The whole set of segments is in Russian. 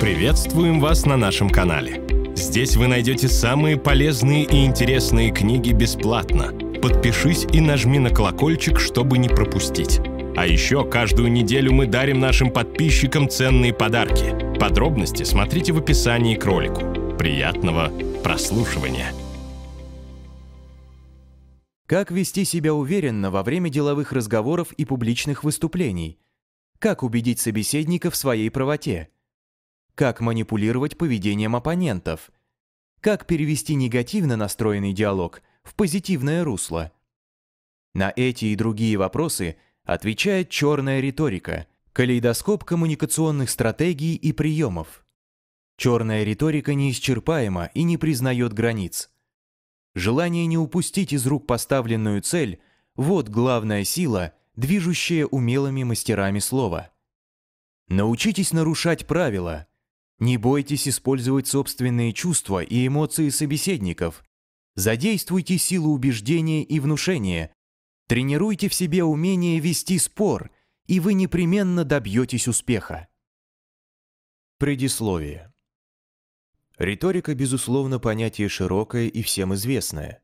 Приветствуем вас на нашем канале. Здесь вы найдете самые полезные и интересные книги бесплатно. Подпишись и нажми на колокольчик, чтобы не пропустить. А еще каждую неделю мы дарим нашим подписчикам ценные подарки. Подробности смотрите в описании к ролику. Приятного прослушивания! Как вести себя уверенно во время деловых разговоров и публичных выступлений? Как убедить собеседника в своей правоте? как манипулировать поведением оппонентов, как перевести негативно настроенный диалог в позитивное русло. На эти и другие вопросы отвечает черная риторика, калейдоскоп коммуникационных стратегий и приемов. Черная риторика неисчерпаема и не признает границ. Желание не упустить из рук поставленную цель – вот главная сила, движущая умелыми мастерами слова. Научитесь нарушать правила, не бойтесь использовать собственные чувства и эмоции собеседников. Задействуйте силу убеждения и внушения. Тренируйте в себе умение вести спор, и вы непременно добьетесь успеха. Предисловие. Риторика, безусловно, понятие широкое и всем известное.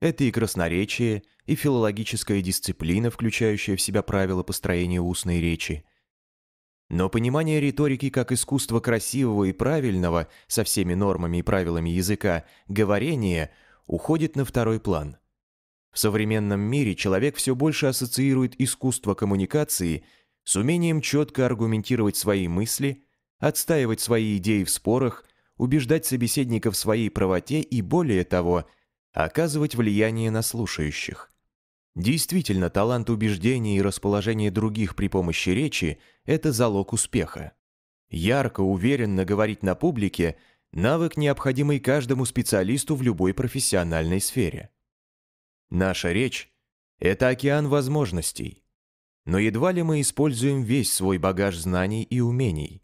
Это и красноречие, и филологическая дисциплина, включающая в себя правила построения устной речи – но понимание риторики как искусства красивого и правильного, со всеми нормами и правилами языка, говорения, уходит на второй план. В современном мире человек все больше ассоциирует искусство коммуникации с умением четко аргументировать свои мысли, отстаивать свои идеи в спорах, убеждать собеседников в своей правоте и, более того, оказывать влияние на слушающих. Действительно, талант убеждения и расположение других при помощи речи – это залог успеха. Ярко, уверенно говорить на публике – навык, необходимый каждому специалисту в любой профессиональной сфере. Наша речь – это океан возможностей. Но едва ли мы используем весь свой багаж знаний и умений.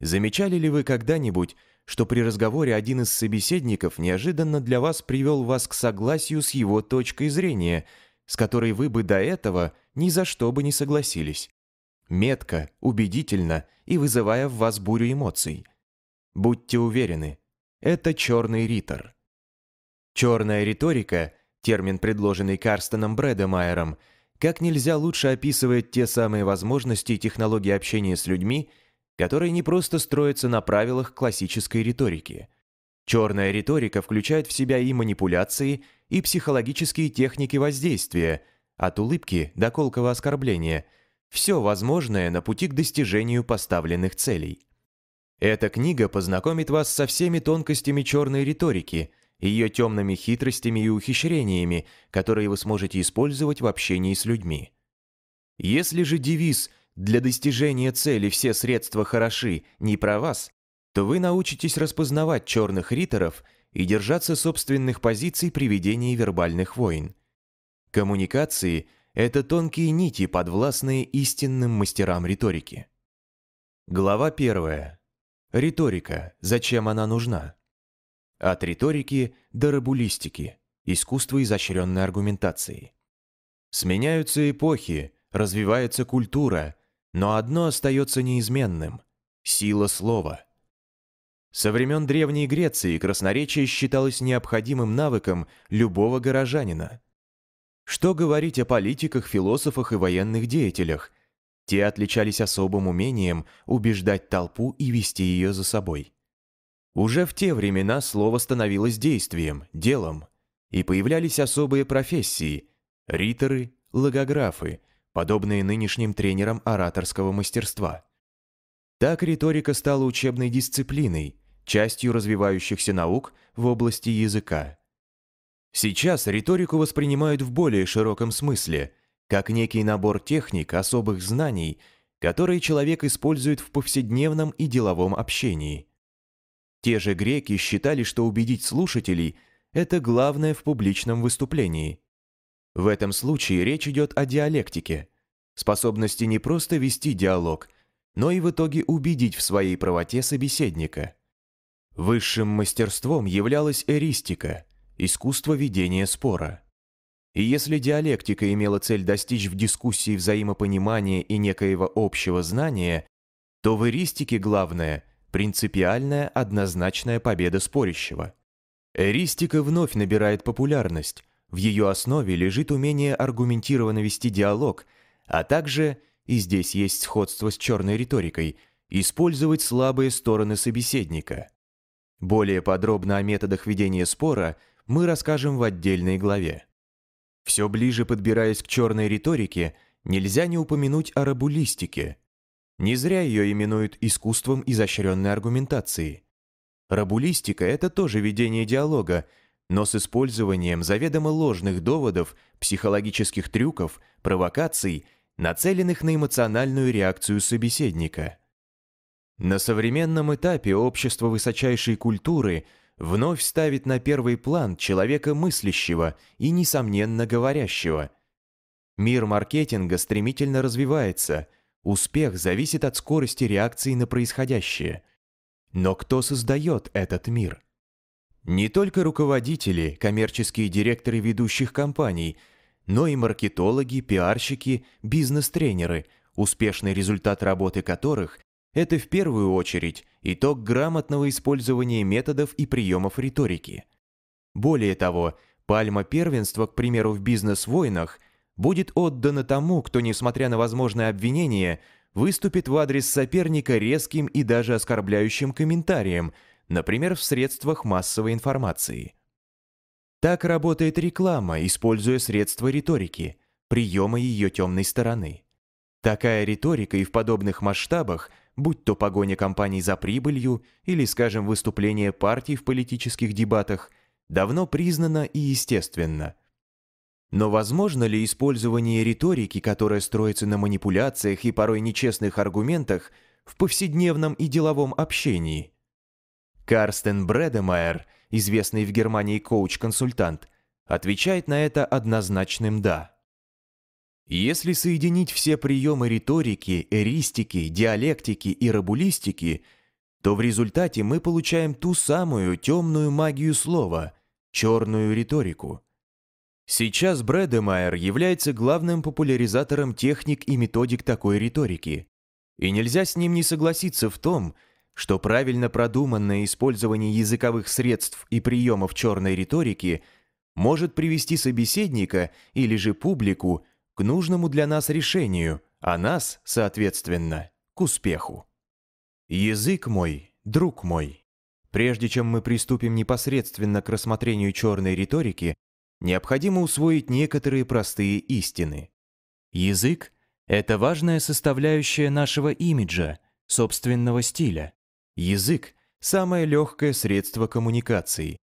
Замечали ли вы когда-нибудь, что при разговоре один из собеседников неожиданно для вас привел вас к согласию с его точкой зрения – с которой вы бы до этого ни за что бы не согласились. Метко, убедительно и вызывая в вас бурю эмоций. Будьте уверены, это черный ритор. Черная риторика, термин, предложенный Карстеном Брэдемайером, как нельзя лучше описывает те самые возможности и технологии общения с людьми, которые не просто строятся на правилах классической риторики – Черная риторика включает в себя и манипуляции, и психологические техники воздействия, от улыбки до колкого оскорбления, все возможное на пути к достижению поставленных целей. Эта книга познакомит вас со всеми тонкостями черной риторики, ее темными хитростями и ухищрениями, которые вы сможете использовать в общении с людьми. Если же девиз «для достижения цели все средства хороши» не про вас, то вы научитесь распознавать черных риторов и держаться собственных позиций при ведении вербальных войн. Коммуникации – это тонкие нити, подвластные истинным мастерам риторики. Глава первая. Риторика. Зачем она нужна? От риторики до рабулистики, искусство изощренной аргументации. Сменяются эпохи, развивается культура, но одно остается неизменным – сила слова – со времен Древней Греции красноречие считалось необходимым навыком любого горожанина. Что говорить о политиках, философах и военных деятелях? Те отличались особым умением убеждать толпу и вести ее за собой. Уже в те времена слово становилось действием, делом, и появлялись особые профессии – риторы, логографы, подобные нынешним тренерам ораторского мастерства. Так риторика стала учебной дисциплиной – частью развивающихся наук в области языка. Сейчас риторику воспринимают в более широком смысле, как некий набор техник, особых знаний, которые человек использует в повседневном и деловом общении. Те же греки считали, что убедить слушателей – это главное в публичном выступлении. В этом случае речь идет о диалектике, способности не просто вести диалог, но и в итоге убедить в своей правоте собеседника – Высшим мастерством являлась эристика – искусство ведения спора. И если диалектика имела цель достичь в дискуссии взаимопонимания и некоего общего знания, то в эристике главное – принципиальная однозначная победа спорящего. Эристика вновь набирает популярность, в ее основе лежит умение аргументированно вести диалог, а также, и здесь есть сходство с черной риторикой, использовать слабые стороны собеседника – более подробно о методах ведения спора мы расскажем в отдельной главе. Все ближе подбираясь к черной риторике, нельзя не упомянуть о рабулистике. Не зря ее именуют искусством изощренной аргументации. Рабулистика – это тоже ведение диалога, но с использованием заведомо ложных доводов, психологических трюков, провокаций, нацеленных на эмоциональную реакцию собеседника – на современном этапе общество высочайшей культуры вновь ставит на первый план человека мыслящего и, несомненно, говорящего. Мир маркетинга стремительно развивается, успех зависит от скорости реакции на происходящее. Но кто создает этот мир? Не только руководители, коммерческие директоры ведущих компаний, но и маркетологи, пиарщики, бизнес-тренеры, успешный результат работы которых это в первую очередь итог грамотного использования методов и приемов риторики. Более того, пальма первенства, к примеру, в бизнес-войнах, будет отдана тому, кто, несмотря на возможное обвинение, выступит в адрес соперника резким и даже оскорбляющим комментарием, например, в средствах массовой информации. Так работает реклама, используя средства риторики, приемы ее темной стороны. Такая риторика и в подобных масштабах – будь то погоня компаний за прибылью или, скажем, выступление партий в политических дебатах, давно признано и естественно. Но возможно ли использование риторики, которая строится на манипуляциях и порой нечестных аргументах, в повседневном и деловом общении? Карстен Бредемайер, известный в Германии коуч-консультант, отвечает на это однозначным «да». Если соединить все приемы риторики, эристики, диалектики и рабулистики, то в результате мы получаем ту самую темную магию слова, черную риторику. Сейчас Брэдемайер является главным популяризатором техник и методик такой риторики. И нельзя с ним не согласиться в том, что правильно продуманное использование языковых средств и приемов черной риторики может привести собеседника или же публику к нужному для нас решению, а нас, соответственно, к успеху. Язык мой, друг мой, прежде чем мы приступим непосредственно к рассмотрению черной риторики, необходимо усвоить некоторые простые истины. Язык — это важная составляющая нашего имиджа, собственного стиля. Язык — самое легкое средство коммуникации,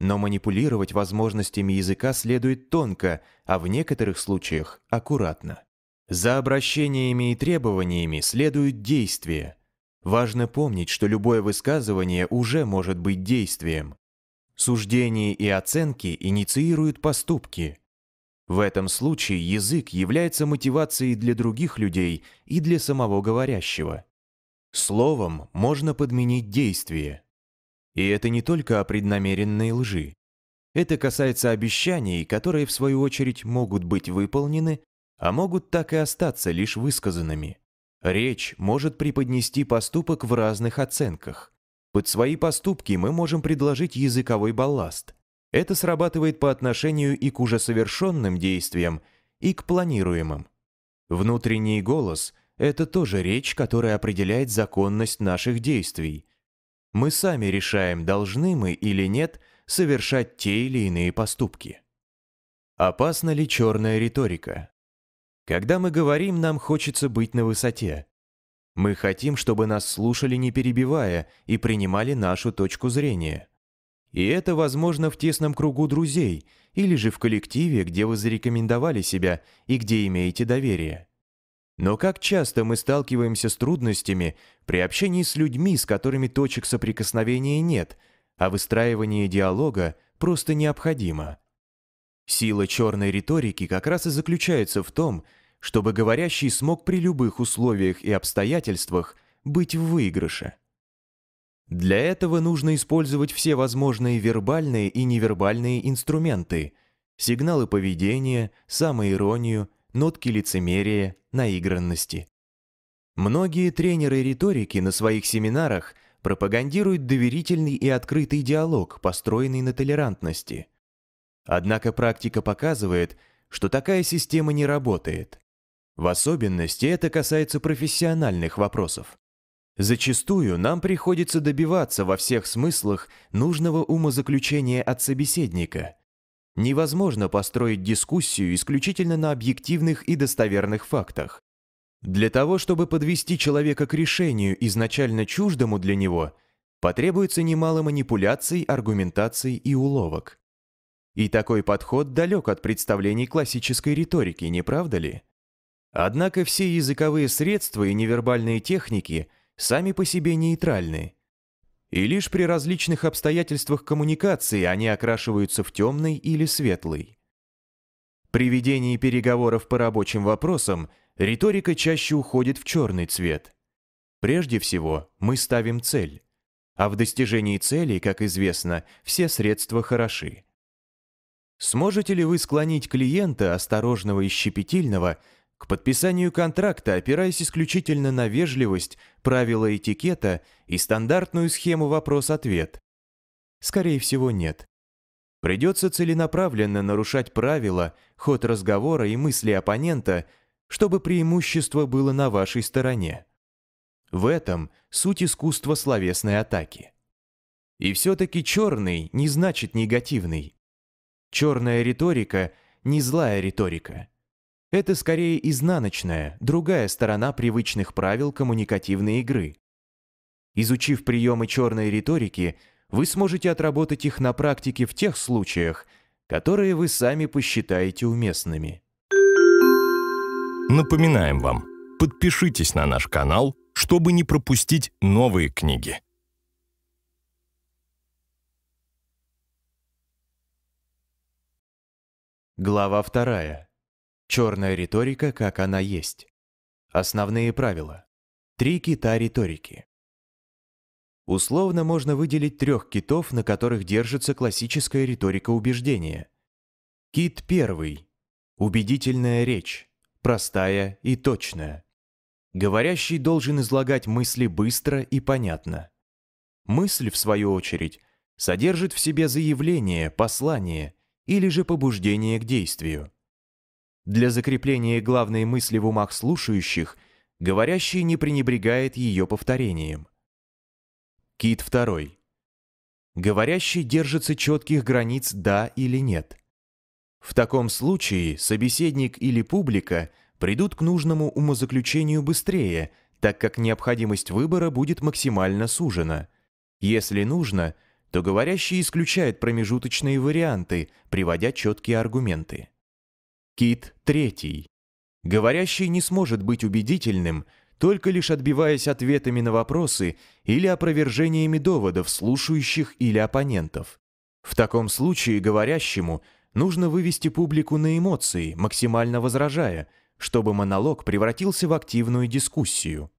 но манипулировать возможностями языка следует тонко, а в некоторых случаях – аккуратно. За обращениями и требованиями следуют действия. Важно помнить, что любое высказывание уже может быть действием. Суждения и оценки инициируют поступки. В этом случае язык является мотивацией для других людей и для самого говорящего. Словом можно подменить действие – и это не только о преднамеренной лжи. Это касается обещаний, которые, в свою очередь, могут быть выполнены, а могут так и остаться лишь высказанными. Речь может преподнести поступок в разных оценках. Под свои поступки мы можем предложить языковой балласт. Это срабатывает по отношению и к уже совершенным действиям, и к планируемым. Внутренний голос – это тоже речь, которая определяет законность наших действий, мы сами решаем, должны мы или нет совершать те или иные поступки. Опасна ли черная риторика? Когда мы говорим, нам хочется быть на высоте. Мы хотим, чтобы нас слушали, не перебивая, и принимали нашу точку зрения. И это возможно в тесном кругу друзей или же в коллективе, где вы зарекомендовали себя и где имеете доверие. Но как часто мы сталкиваемся с трудностями при общении с людьми, с которыми точек соприкосновения нет, а выстраивание диалога просто необходимо. Сила черной риторики как раз и заключается в том, чтобы говорящий смог при любых условиях и обстоятельствах быть в выигрыше. Для этого нужно использовать все возможные вербальные и невербальные инструменты, сигналы поведения, самоиронию, нотки лицемерия, наигранности. Многие тренеры риторики на своих семинарах пропагандируют доверительный и открытый диалог, построенный на толерантности. Однако практика показывает, что такая система не работает. В особенности это касается профессиональных вопросов. Зачастую нам приходится добиваться во всех смыслах нужного умозаключения от собеседника, невозможно построить дискуссию исключительно на объективных и достоверных фактах. Для того, чтобы подвести человека к решению, изначально чуждому для него, потребуется немало манипуляций, аргументаций и уловок. И такой подход далек от представлений классической риторики, не правда ли? Однако все языковые средства и невербальные техники сами по себе нейтральны – и лишь при различных обстоятельствах коммуникации они окрашиваются в темный или светлый. При ведении переговоров по рабочим вопросам риторика чаще уходит в черный цвет. Прежде всего, мы ставим цель. А в достижении цели, как известно, все средства хороши. Сможете ли вы склонить клиента, осторожного и щепетильного, к подписанию контракта опираясь исключительно на вежливость, правила этикета и стандартную схему вопрос-ответ. Скорее всего, нет. Придется целенаправленно нарушать правила, ход разговора и мысли оппонента, чтобы преимущество было на вашей стороне. В этом суть искусства словесной атаки. И все-таки черный не значит негативный. Черная риторика – не злая риторика. Это скорее изнаночная, другая сторона привычных правил коммуникативной игры. Изучив приемы черной риторики, вы сможете отработать их на практике в тех случаях, которые вы сами посчитаете уместными. Напоминаем вам, подпишитесь на наш канал, чтобы не пропустить новые книги. Глава вторая. Черная риторика, как она есть. Основные правила. Три кита риторики. Условно можно выделить трех китов, на которых держится классическая риторика убеждения. Кит первый. Убедительная речь. Простая и точная. Говорящий должен излагать мысли быстро и понятно. Мысль, в свою очередь, содержит в себе заявление, послание или же побуждение к действию. Для закрепления главной мысли в умах слушающих, говорящий не пренебрегает ее повторением. Кит второй. Говорящий держится четких границ «да» или «нет». В таком случае собеседник или публика придут к нужному умозаключению быстрее, так как необходимость выбора будет максимально сужена. Если нужно, то говорящий исключает промежуточные варианты, приводя четкие аргументы. Кит третий. Говорящий не сможет быть убедительным, только лишь отбиваясь ответами на вопросы или опровержениями доводов слушающих или оппонентов. В таком случае говорящему нужно вывести публику на эмоции, максимально возражая, чтобы монолог превратился в активную дискуссию.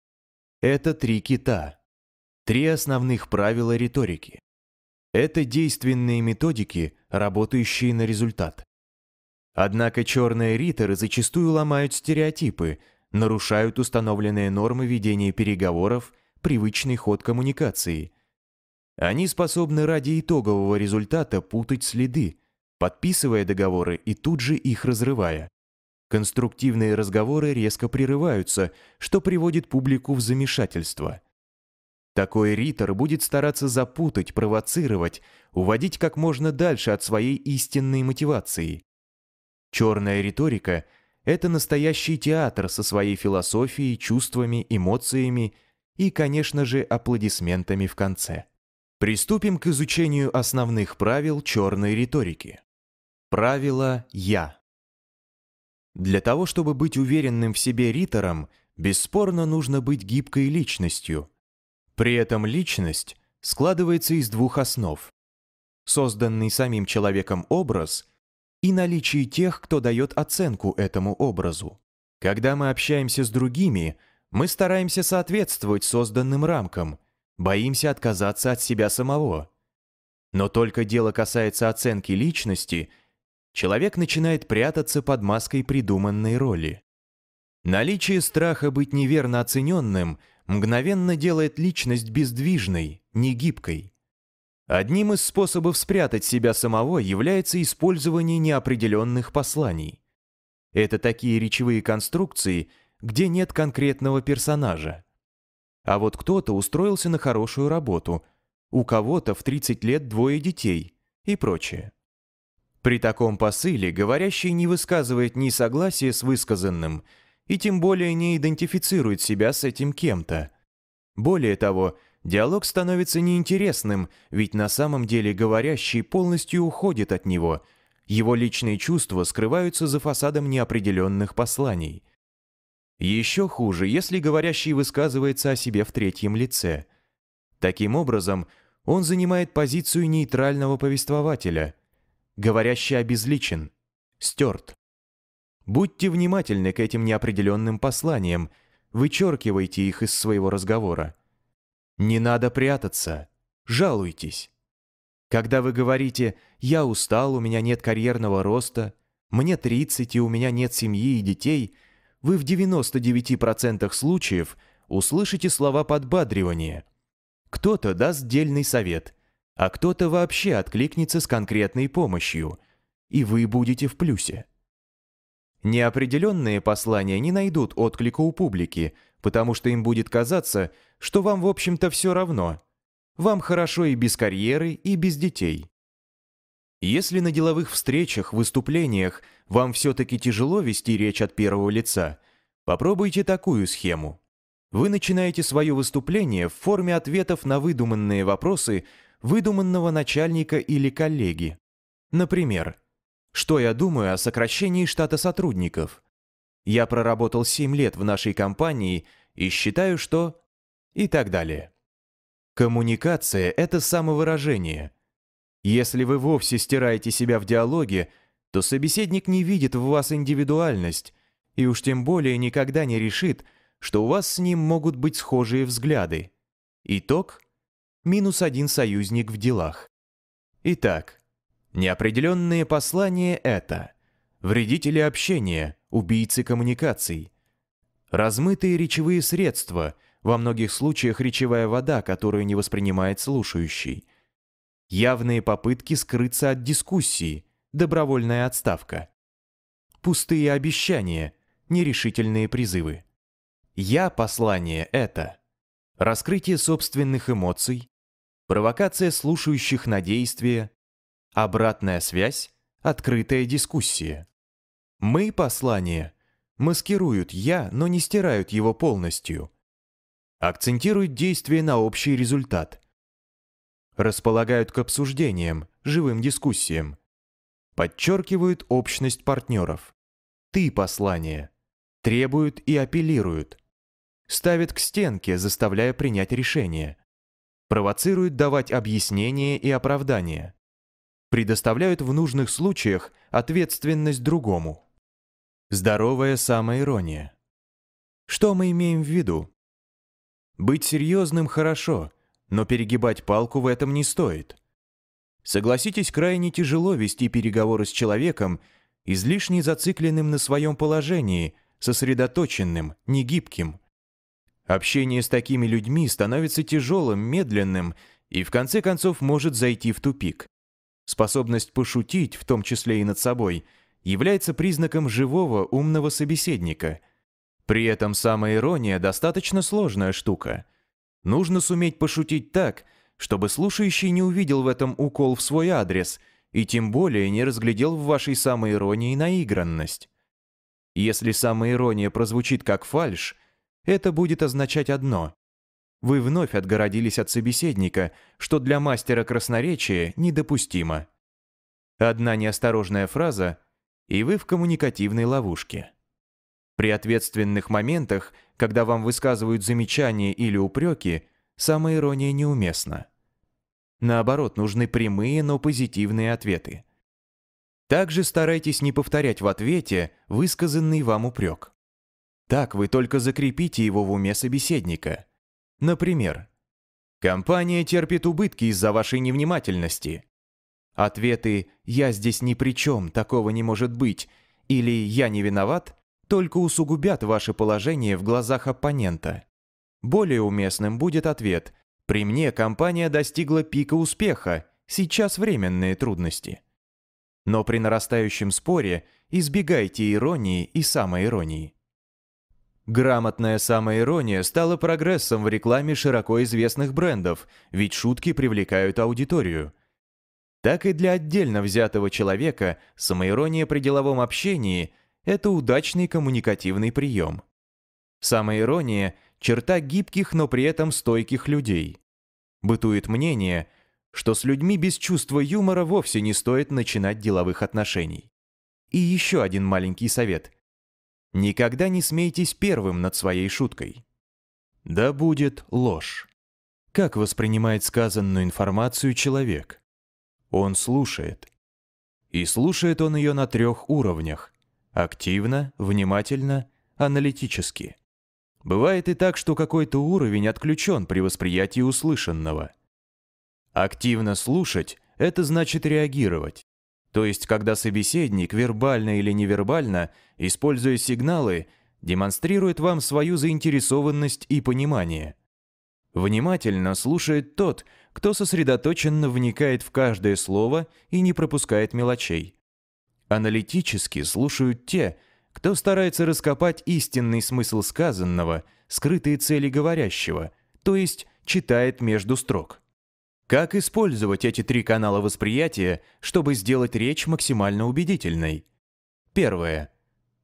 Это три кита. Три основных правила риторики. Это действенные методики, работающие на результат. Однако черные риторы зачастую ломают стереотипы, нарушают установленные нормы ведения переговоров, привычный ход коммуникации. Они способны ради итогового результата путать следы, подписывая договоры и тут же их разрывая. Конструктивные разговоры резко прерываются, что приводит публику в замешательство. Такой ритор будет стараться запутать, провоцировать, уводить как можно дальше от своей истинной мотивации. Черная риторика — это настоящий театр со своей философией, чувствами, эмоциями и, конечно же, аплодисментами в конце. Приступим к изучению основных правил черной риторики. Правило «Я». Для того, чтобы быть уверенным в себе ритором, бесспорно нужно быть гибкой личностью. При этом личность складывается из двух основ. Созданный самим человеком образ – и наличии тех, кто дает оценку этому образу. Когда мы общаемся с другими, мы стараемся соответствовать созданным рамкам, боимся отказаться от себя самого. Но только дело касается оценки личности, человек начинает прятаться под маской придуманной роли. Наличие страха быть неверно оцененным мгновенно делает личность бездвижной, негибкой. Одним из способов спрятать себя самого является использование неопределенных посланий. Это такие речевые конструкции, где нет конкретного персонажа. А вот кто-то устроился на хорошую работу, у кого-то в 30 лет двое детей и прочее. При таком посыле говорящий не высказывает ни согласия с высказанным, и тем более не идентифицирует себя с этим кем-то. Более того, диалог становится неинтересным, ведь на самом деле говорящий полностью уходит от него. Его личные чувства скрываются за фасадом неопределенных посланий. Еще хуже, если говорящий высказывается о себе в третьем лице. Таким образом, он занимает позицию нейтрального повествователя. Говорящий обезличен, стерт. Будьте внимательны к этим неопределенным посланиям, вычеркивайте их из своего разговора. Не надо прятаться. Жалуйтесь. Когда вы говорите «я устал, у меня нет карьерного роста», «мне 30 и у меня нет семьи и детей», вы в 99% случаев услышите слова подбадривания. Кто-то даст дельный совет, а кто-то вообще откликнется с конкретной помощью, и вы будете в плюсе. Неопределенные послания не найдут отклика у публики, потому что им будет казаться – что вам, в общем-то, все равно. Вам хорошо и без карьеры, и без детей. Если на деловых встречах, выступлениях вам все-таки тяжело вести речь от первого лица, попробуйте такую схему. Вы начинаете свое выступление в форме ответов на выдуманные вопросы выдуманного начальника или коллеги. Например, «Что я думаю о сокращении штата сотрудников?» «Я проработал 7 лет в нашей компании и считаю, что…» и так далее. Коммуникация – это самовыражение. Если вы вовсе стираете себя в диалоге, то собеседник не видит в вас индивидуальность и уж тем более никогда не решит, что у вас с ним могут быть схожие взгляды. Итог – минус один союзник в делах. Итак, неопределенные послания – это вредители общения, убийцы коммуникаций, размытые речевые средства – во многих случаях речевая вода, которую не воспринимает слушающий. Явные попытки скрыться от дискуссии, добровольная отставка. Пустые обещания, нерешительные призывы. «Я» послание это. Раскрытие собственных эмоций, провокация слушающих на действие, обратная связь, открытая дискуссия. «Мы» послание маскируют «я», но не стирают его полностью – акцентируют действие на общий результат. Располагают к обсуждениям, живым дискуссиям. Подчеркивают общность партнеров. «ты» послание. Требуют и апеллируют. Ставят к стенке, заставляя принять решение. Провоцируют давать объяснения и оправдания. Предоставляют в нужных случаях ответственность другому. Здоровая самоирония. Что мы имеем в виду? Быть серьезным хорошо, но перегибать палку в этом не стоит. Согласитесь, крайне тяжело вести переговоры с человеком, излишне зацикленным на своем положении, сосредоточенным, негибким. Общение с такими людьми становится тяжелым, медленным и в конце концов может зайти в тупик. Способность пошутить, в том числе и над собой, является признаком живого, умного собеседника – при этом самая ирония достаточно сложная штука. Нужно суметь пошутить так, чтобы слушающий не увидел в этом укол в свой адрес и тем более не разглядел в вашей самой иронии наигранность. Если самая ирония прозвучит как фальш, это будет означать одно. Вы вновь отгородились от собеседника, что для мастера красноречия недопустимо. Одна неосторожная фраза, и вы в коммуникативной ловушке. При ответственных моментах, когда вам высказывают замечания или упреки, самая ирония неуместна. Наоборот, нужны прямые, но позитивные ответы. Также старайтесь не повторять в ответе высказанный вам упрек. Так вы только закрепите его в уме собеседника. Например, «Компания терпит убытки из-за вашей невнимательности». Ответы «я здесь ни при чем, такого не может быть» или «я не виноват» только усугубят ваше положение в глазах оппонента. Более уместным будет ответ «При мне компания достигла пика успеха, сейчас временные трудности». Но при нарастающем споре избегайте иронии и самоиронии. Грамотная самоирония стала прогрессом в рекламе широко известных брендов, ведь шутки привлекают аудиторию. Так и для отдельно взятого человека самоирония при деловом общении это удачный коммуникативный прием. Самая ирония – черта гибких, но при этом стойких людей. Бытует мнение, что с людьми без чувства юмора вовсе не стоит начинать деловых отношений. И еще один маленький совет. Никогда не смейтесь первым над своей шуткой. Да будет ложь. Как воспринимает сказанную информацию человек? Он слушает. И слушает он ее на трех уровнях Активно, внимательно, аналитически. Бывает и так, что какой-то уровень отключен при восприятии услышанного. Активно слушать – это значит реагировать. То есть, когда собеседник вербально или невербально, используя сигналы, демонстрирует вам свою заинтересованность и понимание. Внимательно слушает тот, кто сосредоточенно вникает в каждое слово и не пропускает мелочей. Аналитически слушают те, кто старается раскопать истинный смысл сказанного, скрытые цели говорящего, то есть читает между строк. Как использовать эти три канала восприятия, чтобы сделать речь максимально убедительной? Первое.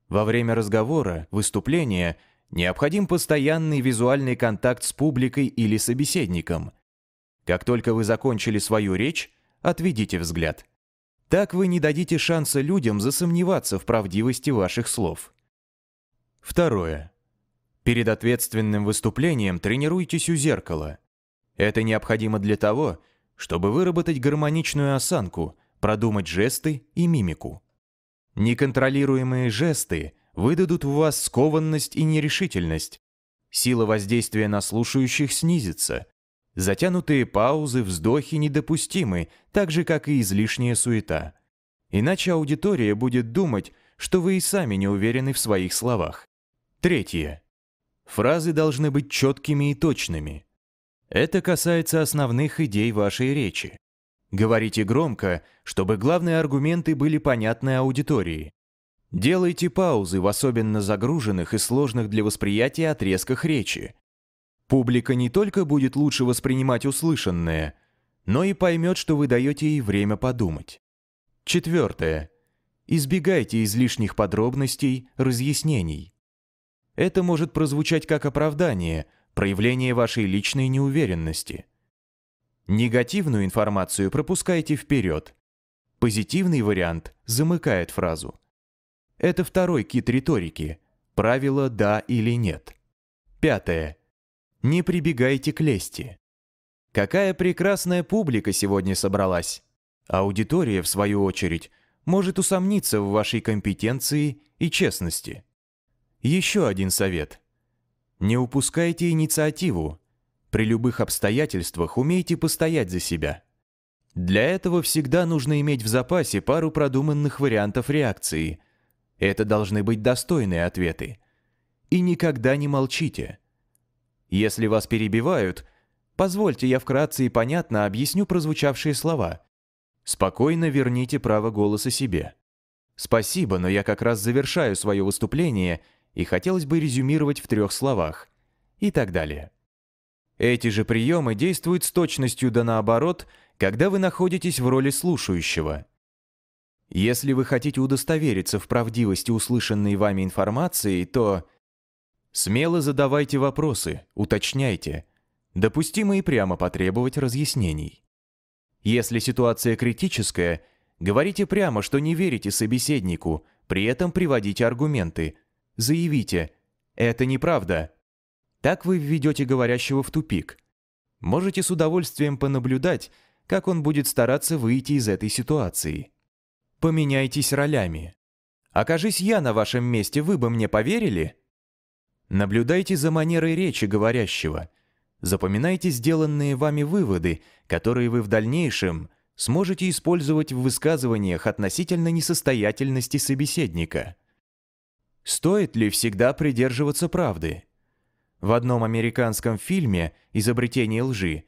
Во время разговора, выступления необходим постоянный визуальный контакт с публикой или собеседником. Как только вы закончили свою речь, отведите взгляд – так вы не дадите шанса людям засомневаться в правдивости ваших слов. Второе. Перед ответственным выступлением тренируйтесь у зеркала. Это необходимо для того, чтобы выработать гармоничную осанку, продумать жесты и мимику. Неконтролируемые жесты выдадут в вас скованность и нерешительность. Сила воздействия на слушающих снизится, Затянутые паузы, вздохи недопустимы, так же, как и излишняя суета. Иначе аудитория будет думать, что вы и сами не уверены в своих словах. Третье. Фразы должны быть четкими и точными. Это касается основных идей вашей речи. Говорите громко, чтобы главные аргументы были понятны аудитории. Делайте паузы в особенно загруженных и сложных для восприятия отрезках речи. Публика не только будет лучше воспринимать услышанное, но и поймет, что вы даете ей время подумать. Четвертое. Избегайте излишних подробностей, разъяснений. Это может прозвучать как оправдание, проявление вашей личной неуверенности. Негативную информацию пропускайте вперед. Позитивный вариант замыкает фразу. Это второй кит риторики – правило «да» или «нет». Пятое не прибегайте к лести. Какая прекрасная публика сегодня собралась. Аудитория, в свою очередь, может усомниться в вашей компетенции и честности. Еще один совет. Не упускайте инициативу. При любых обстоятельствах умейте постоять за себя. Для этого всегда нужно иметь в запасе пару продуманных вариантов реакции. Это должны быть достойные ответы. И никогда не молчите – если вас перебивают, позвольте я вкратце и понятно объясню прозвучавшие слова. Спокойно верните право голоса себе. Спасибо, но я как раз завершаю свое выступление и хотелось бы резюмировать в трех словах. И так далее. Эти же приемы действуют с точностью да наоборот, когда вы находитесь в роли слушающего. Если вы хотите удостовериться в правдивости услышанной вами информации, то Смело задавайте вопросы, уточняйте. Допустимо и прямо потребовать разъяснений. Если ситуация критическая, говорите прямо, что не верите собеседнику, при этом приводите аргументы. Заявите «это неправда». Так вы введете говорящего в тупик. Можете с удовольствием понаблюдать, как он будет стараться выйти из этой ситуации. Поменяйтесь ролями. Окажись я на вашем месте, вы бы мне поверили? Наблюдайте за манерой речи говорящего. Запоминайте сделанные вами выводы, которые вы в дальнейшем сможете использовать в высказываниях относительно несостоятельности собеседника. Стоит ли всегда придерживаться правды? В одном американском фильме «Изобретение лжи»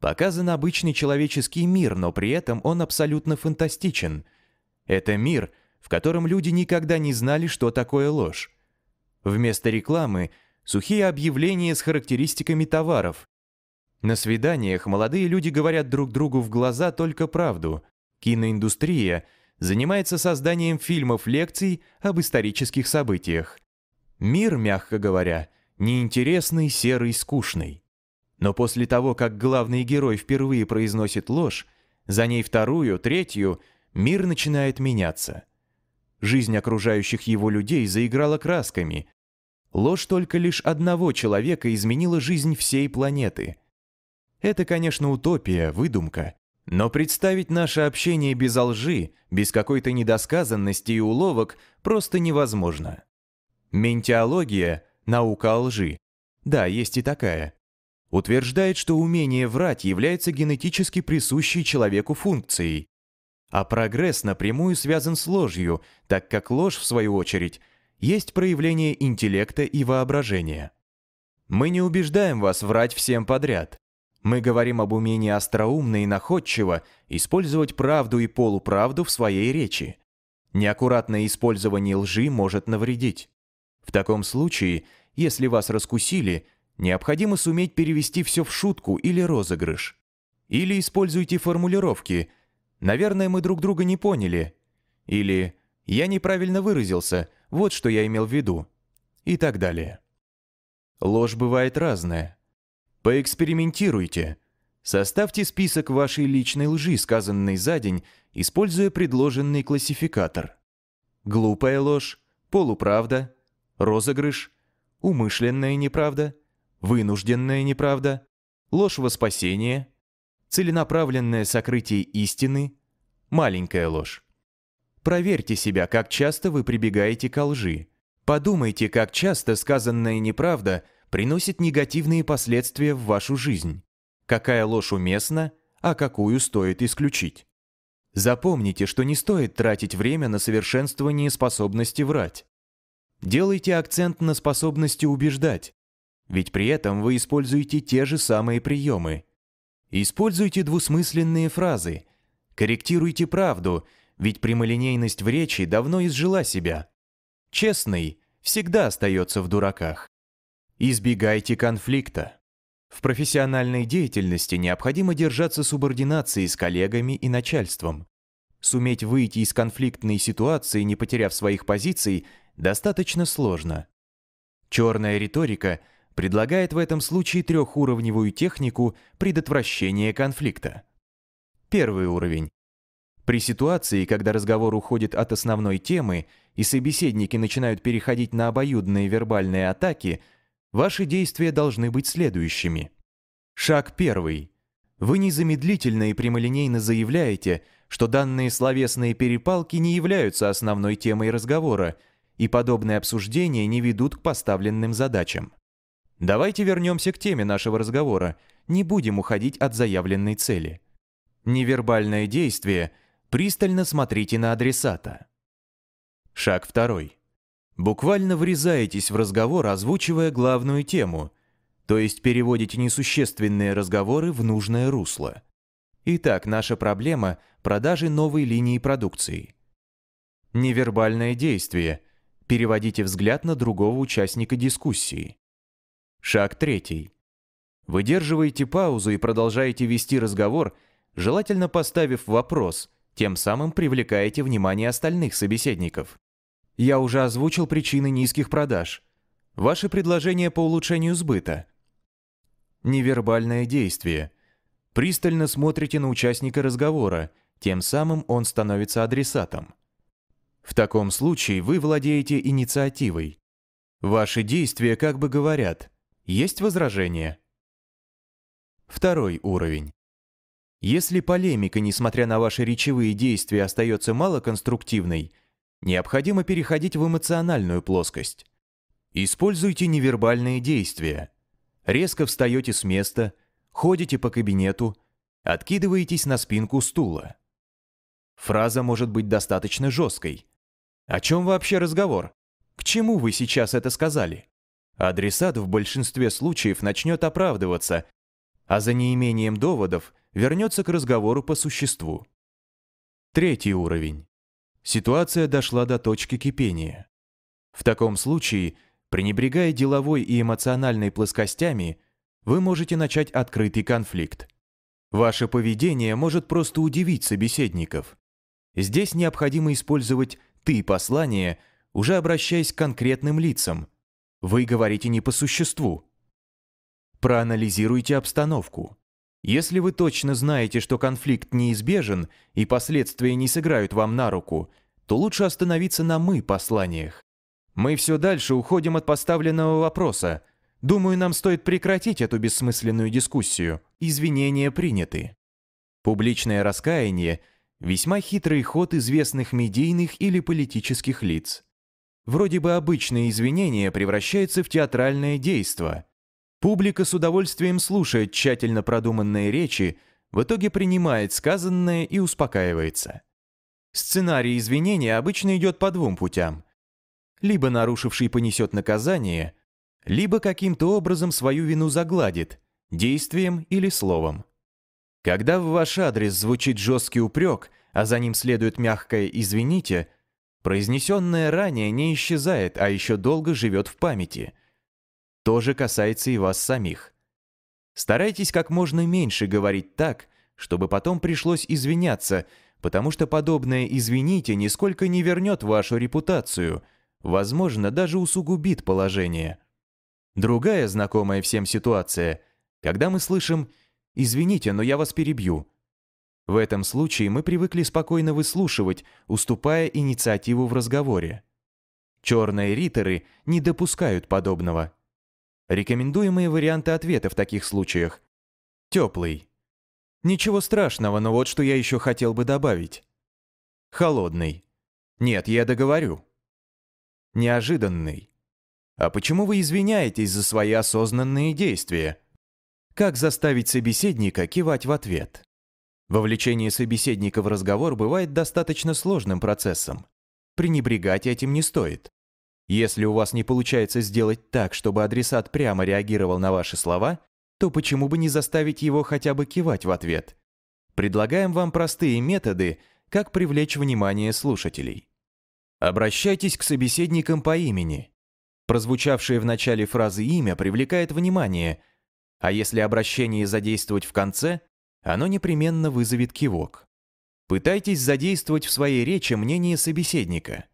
показан обычный человеческий мир, но при этом он абсолютно фантастичен. Это мир, в котором люди никогда не знали, что такое ложь. Вместо рекламы – сухие объявления с характеристиками товаров. На свиданиях молодые люди говорят друг другу в глаза только правду. Киноиндустрия занимается созданием фильмов лекций об исторических событиях. Мир, мягко говоря, неинтересный, серый, скучный. Но после того, как главный герой впервые произносит ложь, за ней вторую, третью, мир начинает меняться – Жизнь окружающих его людей заиграла красками. Ложь только лишь одного человека изменила жизнь всей планеты. Это, конечно, утопия, выдумка. Но представить наше общение без лжи, без какой-то недосказанности и уловок просто невозможно. Ментиология – наука о лжи. Да, есть и такая. Утверждает, что умение врать является генетически присущей человеку функцией. А прогресс напрямую связан с ложью, так как ложь, в свою очередь, есть проявление интеллекта и воображения. Мы не убеждаем вас врать всем подряд. Мы говорим об умении остроумно и находчиво использовать правду и полуправду в своей речи. Неаккуратное использование лжи может навредить. В таком случае, если вас раскусили, необходимо суметь перевести все в шутку или розыгрыш. Или используйте формулировки – Наверное, мы друг друга не поняли. Или «я неправильно выразился, вот что я имел в виду». И так далее. Ложь бывает разная. Поэкспериментируйте. Составьте список вашей личной лжи, сказанной за день, используя предложенный классификатор. Глупая ложь, полуправда, розыгрыш, умышленная неправда, вынужденная неправда, ложь во спасение – целенаправленное сокрытие истины – маленькая ложь. Проверьте себя, как часто вы прибегаете ко лжи. Подумайте, как часто сказанная неправда приносит негативные последствия в вашу жизнь. Какая ложь уместна, а какую стоит исключить. Запомните, что не стоит тратить время на совершенствование способности врать. Делайте акцент на способности убеждать, ведь при этом вы используете те же самые приемы – Используйте двусмысленные фразы, корректируйте правду, ведь прямолинейность в речи давно изжила себя. Честный всегда остается в дураках. Избегайте конфликта. В профессиональной деятельности необходимо держаться субординации с коллегами и начальством. Суметь выйти из конфликтной ситуации, не потеряв своих позиций, достаточно сложно. Черная риторика – предлагает в этом случае трехуровневую технику предотвращения конфликта. Первый уровень. При ситуации, когда разговор уходит от основной темы и собеседники начинают переходить на обоюдные вербальные атаки, ваши действия должны быть следующими. Шаг первый. Вы незамедлительно и прямолинейно заявляете, что данные словесные перепалки не являются основной темой разговора, и подобные обсуждения не ведут к поставленным задачам. Давайте вернемся к теме нашего разговора, не будем уходить от заявленной цели. Невербальное действие – пристально смотрите на адресата. Шаг второй. Буквально врезаетесь в разговор, озвучивая главную тему, то есть переводите несущественные разговоры в нужное русло. Итак, наша проблема – продажи новой линии продукции. Невербальное действие – переводите взгляд на другого участника дискуссии. Шаг третий. Выдерживаете паузу и продолжаете вести разговор, желательно поставив вопрос, тем самым привлекаете внимание остальных собеседников. Я уже озвучил причины низких продаж. Ваши предложения по улучшению сбыта. Невербальное действие. Пристально смотрите на участника разговора, тем самым он становится адресатом. В таком случае вы владеете инициативой. Ваши действия как бы говорят есть возражения? Второй уровень. Если полемика, несмотря на ваши речевые действия, остается малоконструктивной, необходимо переходить в эмоциональную плоскость. Используйте невербальные действия. Резко встаете с места, ходите по кабинету, откидываетесь на спинку стула. Фраза может быть достаточно жесткой. О чем вообще разговор? К чему вы сейчас это сказали? адресат в большинстве случаев начнет оправдываться, а за неимением доводов вернется к разговору по существу. Третий уровень. Ситуация дошла до точки кипения. В таком случае, пренебрегая деловой и эмоциональной плоскостями, вы можете начать открытый конфликт. Ваше поведение может просто удивить собеседников. Здесь необходимо использовать «ты» послание, уже обращаясь к конкретным лицам, вы говорите не по существу. Проанализируйте обстановку. Если вы точно знаете, что конфликт неизбежен и последствия не сыграют вам на руку, то лучше остановиться на «мы» посланиях. Мы все дальше уходим от поставленного вопроса. Думаю, нам стоит прекратить эту бессмысленную дискуссию. Извинения приняты. Публичное раскаяние – весьма хитрый ход известных медийных или политических лиц. Вроде бы обычное извинение превращается в театральное действо. Публика с удовольствием слушает тщательно продуманные речи, в итоге принимает сказанное и успокаивается. Сценарий извинения обычно идет по двум путям. Либо нарушивший понесет наказание, либо каким-то образом свою вину загладит, действием или словом. Когда в ваш адрес звучит жесткий упрек, а за ним следует мягкое «извините», Произнесенное ранее не исчезает, а еще долго живет в памяти. То же касается и вас самих. Старайтесь как можно меньше говорить так, чтобы потом пришлось извиняться, потому что подобное «извините» нисколько не вернет вашу репутацию, возможно, даже усугубит положение. Другая знакомая всем ситуация, когда мы слышим «извините, но я вас перебью», в этом случае мы привыкли спокойно выслушивать, уступая инициативу в разговоре. Черные риторы не допускают подобного. Рекомендуемые варианты ответа в таких случаях. Теплый. Ничего страшного, но вот что я еще хотел бы добавить. Холодный. Нет, я договорю. Неожиданный. А почему вы извиняетесь за свои осознанные действия? Как заставить собеседника кивать в ответ? Вовлечение собеседника в разговор бывает достаточно сложным процессом. Пренебрегать этим не стоит. Если у вас не получается сделать так, чтобы адресат прямо реагировал на ваши слова, то почему бы не заставить его хотя бы кивать в ответ? Предлагаем вам простые методы, как привлечь внимание слушателей. Обращайтесь к собеседникам по имени. Прозвучавшее в начале фразы имя привлекает внимание, а если обращение задействовать в конце – оно непременно вызовет кивок. Пытайтесь задействовать в своей речи мнение собеседника.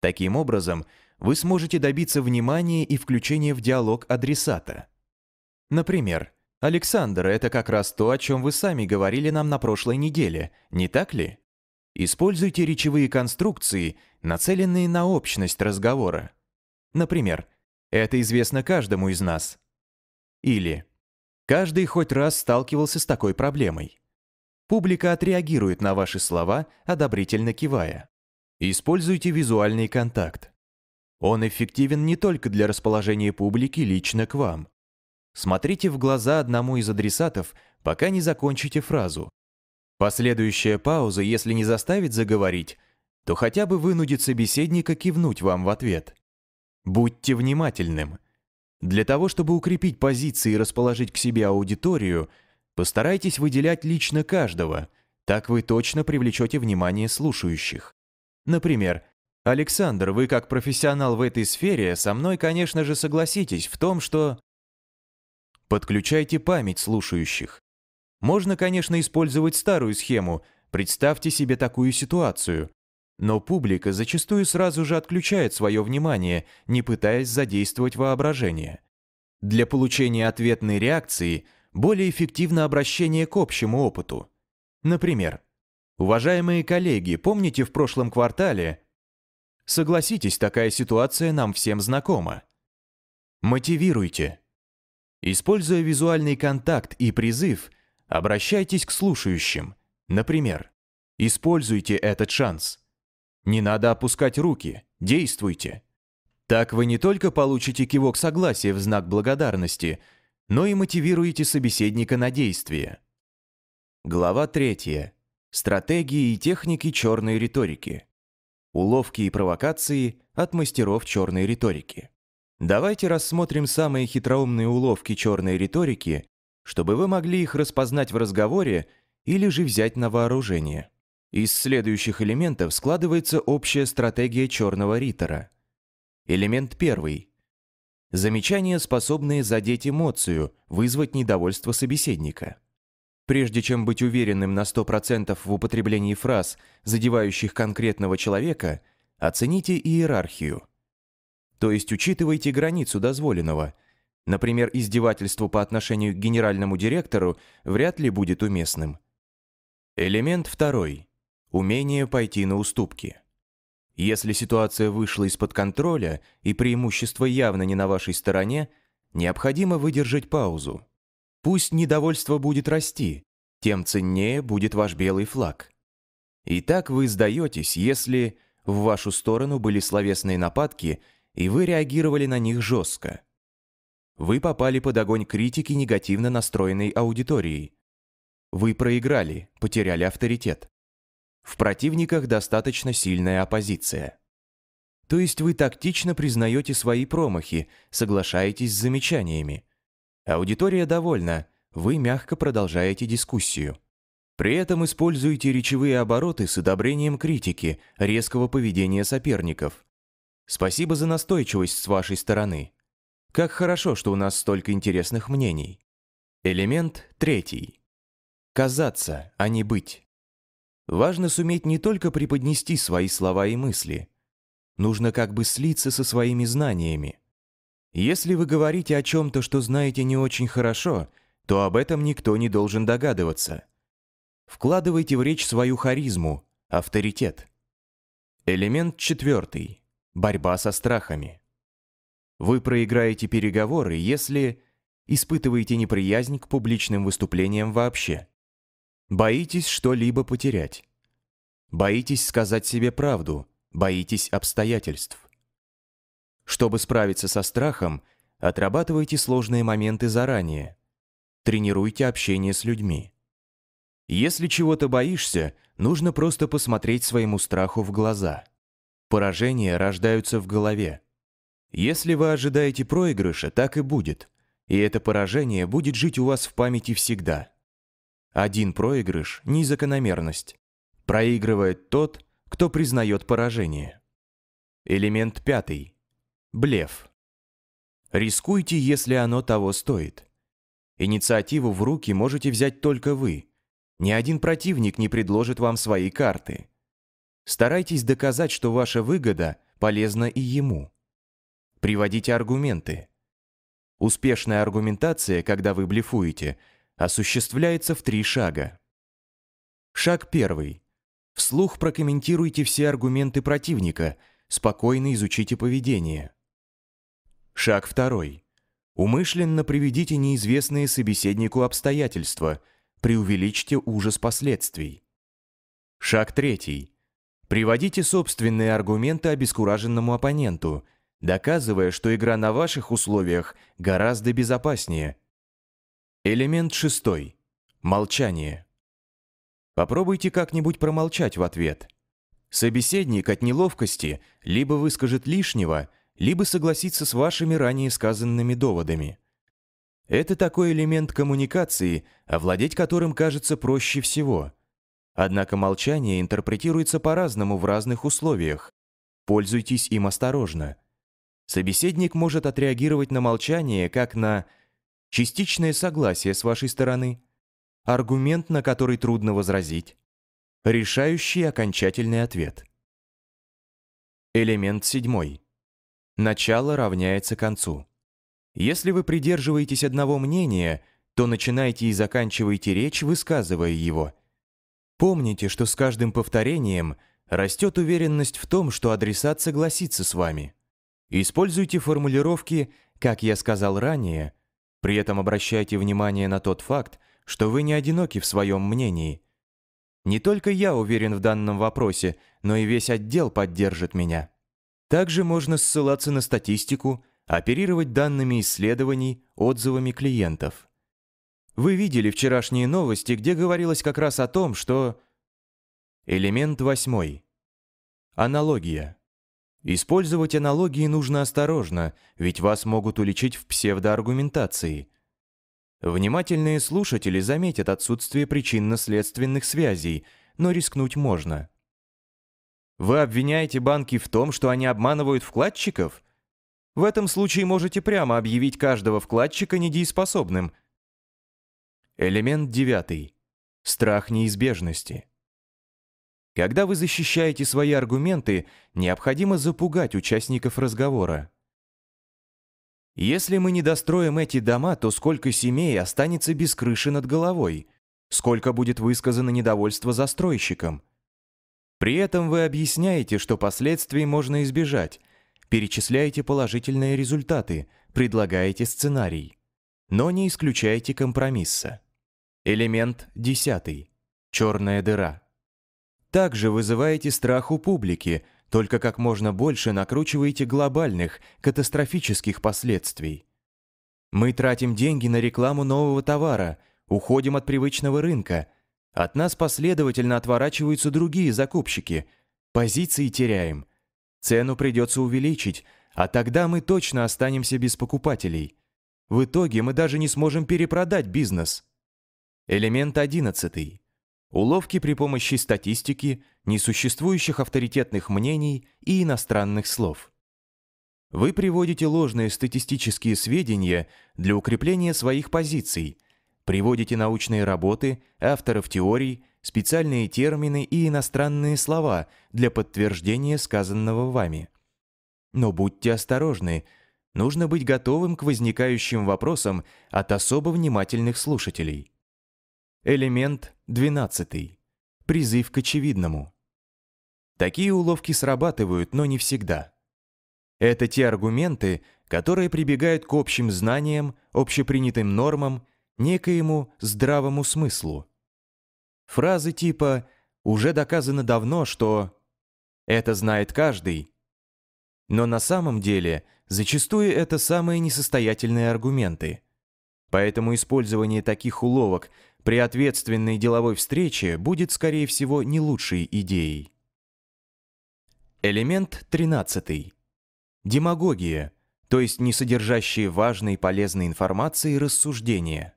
Таким образом, вы сможете добиться внимания и включения в диалог адресата. Например, «Александр, это как раз то, о чем вы сами говорили нам на прошлой неделе, не так ли?» Используйте речевые конструкции, нацеленные на общность разговора. Например, «Это известно каждому из нас». Или Каждый хоть раз сталкивался с такой проблемой. Публика отреагирует на ваши слова, одобрительно кивая. Используйте визуальный контакт. Он эффективен не только для расположения публики лично к вам. Смотрите в глаза одному из адресатов, пока не закончите фразу. Последующая пауза, если не заставит заговорить, то хотя бы вынудит собеседника кивнуть вам в ответ. Будьте внимательным. Для того, чтобы укрепить позиции и расположить к себе аудиторию, постарайтесь выделять лично каждого, так вы точно привлечете внимание слушающих. Например, «Александр, вы как профессионал в этой сфере, со мной, конечно же, согласитесь в том, что...» Подключайте память слушающих. Можно, конечно, использовать старую схему. Представьте себе такую ситуацию. Но публика зачастую сразу же отключает свое внимание, не пытаясь задействовать воображение. Для получения ответной реакции более эффективно обращение к общему опыту. Например, «Уважаемые коллеги, помните в прошлом квартале...» Согласитесь, такая ситуация нам всем знакома. Мотивируйте. Используя визуальный контакт и призыв, обращайтесь к слушающим. Например, используйте этот шанс – не надо опускать руки. Действуйте. Так вы не только получите кивок согласия в знак благодарности, но и мотивируете собеседника на действие. Глава 3. Стратегии и техники черной риторики. Уловки и провокации от мастеров черной риторики. Давайте рассмотрим самые хитроумные уловки черной риторики, чтобы вы могли их распознать в разговоре или же взять на вооружение. Из следующих элементов складывается общая стратегия черного ритора. Элемент первый. Замечания, способные задеть эмоцию, вызвать недовольство собеседника. Прежде чем быть уверенным на 100% в употреблении фраз, задевающих конкретного человека, оцените иерархию. То есть учитывайте границу дозволенного. Например, издевательство по отношению к генеральному директору вряд ли будет уместным. Элемент второй умение пойти на уступки. Если ситуация вышла из-под контроля и преимущество явно не на вашей стороне, необходимо выдержать паузу. Пусть недовольство будет расти, тем ценнее будет ваш белый флаг. И так вы сдаетесь, если в вашу сторону были словесные нападки, и вы реагировали на них жестко. Вы попали под огонь критики негативно настроенной аудитории. Вы проиграли, потеряли авторитет. В противниках достаточно сильная оппозиция. То есть вы тактично признаете свои промахи, соглашаетесь с замечаниями. Аудитория довольна, вы мягко продолжаете дискуссию. При этом используете речевые обороты с одобрением критики, резкого поведения соперников. Спасибо за настойчивость с вашей стороны. Как хорошо, что у нас столько интересных мнений. Элемент третий. Казаться, а не быть. Важно суметь не только преподнести свои слова и мысли. Нужно как бы слиться со своими знаниями. Если вы говорите о чем-то, что знаете не очень хорошо, то об этом никто не должен догадываться. Вкладывайте в речь свою харизму, авторитет. Элемент четвертый. Борьба со страхами. Вы проиграете переговоры, если испытываете неприязнь к публичным выступлениям вообще. Боитесь что-либо потерять. Боитесь сказать себе правду, боитесь обстоятельств. Чтобы справиться со страхом, отрабатывайте сложные моменты заранее. Тренируйте общение с людьми. Если чего-то боишься, нужно просто посмотреть своему страху в глаза. Поражения рождаются в голове. Если вы ожидаете проигрыша, так и будет. И это поражение будет жить у вас в памяти всегда. Один проигрыш – не Проигрывает тот, кто признает поражение. Элемент пятый. Блеф. Рискуйте, если оно того стоит. Инициативу в руки можете взять только вы. Ни один противник не предложит вам свои карты. Старайтесь доказать, что ваша выгода полезна и ему. Приводите аргументы. Успешная аргументация, когда вы блефуете – осуществляется в три шага. Шаг первый. Вслух прокомментируйте все аргументы противника, спокойно изучите поведение. Шаг второй. Умышленно приведите неизвестные собеседнику обстоятельства, преувеличьте ужас последствий. Шаг третий. Приводите собственные аргументы обескураженному оппоненту, доказывая, что игра на ваших условиях гораздо безопаснее – Элемент шестой. Молчание. Попробуйте как-нибудь промолчать в ответ. Собеседник от неловкости либо выскажет лишнего, либо согласится с вашими ранее сказанными доводами. Это такой элемент коммуникации, овладеть которым кажется проще всего. Однако молчание интерпретируется по-разному в разных условиях. Пользуйтесь им осторожно. Собеседник может отреагировать на молчание как на Частичное согласие с вашей стороны. Аргумент, на который трудно возразить. Решающий окончательный ответ. Элемент седьмой. Начало равняется концу. Если вы придерживаетесь одного мнения, то начинайте и заканчивайте речь, высказывая его. Помните, что с каждым повторением растет уверенность в том, что адресат согласится с вами. Используйте формулировки «как я сказал ранее», при этом обращайте внимание на тот факт, что вы не одиноки в своем мнении. Не только я уверен в данном вопросе, но и весь отдел поддержит меня. Также можно ссылаться на статистику, оперировать данными исследований, отзывами клиентов. Вы видели вчерашние новости, где говорилось как раз о том, что... Элемент восьмой. Аналогия. Использовать аналогии нужно осторожно, ведь вас могут уличить в псевдоаргументации. Внимательные слушатели заметят отсутствие причинно-следственных связей, но рискнуть можно. Вы обвиняете банки в том, что они обманывают вкладчиков? В этом случае можете прямо объявить каждого вкладчика недееспособным. Элемент девятый. Страх неизбежности. Когда вы защищаете свои аргументы, необходимо запугать участников разговора. Если мы не достроим эти дома, то сколько семей останется без крыши над головой? Сколько будет высказано недовольства застройщикам? При этом вы объясняете, что последствий можно избежать, перечисляете положительные результаты, предлагаете сценарий, но не исключаете компромисса. Элемент десятый. Черная дыра также вызываете страх у публики, только как можно больше накручиваете глобальных, катастрофических последствий. Мы тратим деньги на рекламу нового товара, уходим от привычного рынка. От нас последовательно отворачиваются другие закупщики. Позиции теряем. Цену придется увеличить, а тогда мы точно останемся без покупателей. В итоге мы даже не сможем перепродать бизнес. Элемент одиннадцатый. Уловки при помощи статистики, несуществующих авторитетных мнений и иностранных слов. Вы приводите ложные статистические сведения для укрепления своих позиций, приводите научные работы, авторов теорий, специальные термины и иностранные слова для подтверждения сказанного вами. Но будьте осторожны, нужно быть готовым к возникающим вопросам от особо внимательных слушателей. Элемент 12. Призыв к очевидному. Такие уловки срабатывают, но не всегда. Это те аргументы, которые прибегают к общим знаниям, общепринятым нормам, некоему здравому смыслу. Фразы типа «уже доказано давно, что…» «это знает каждый», но на самом деле зачастую это самые несостоятельные аргументы – Поэтому использование таких уловок при ответственной деловой встрече будет, скорее всего, не лучшей идеей. Элемент 13. Демагогия, то есть не содержащие важной и полезной информации рассуждения.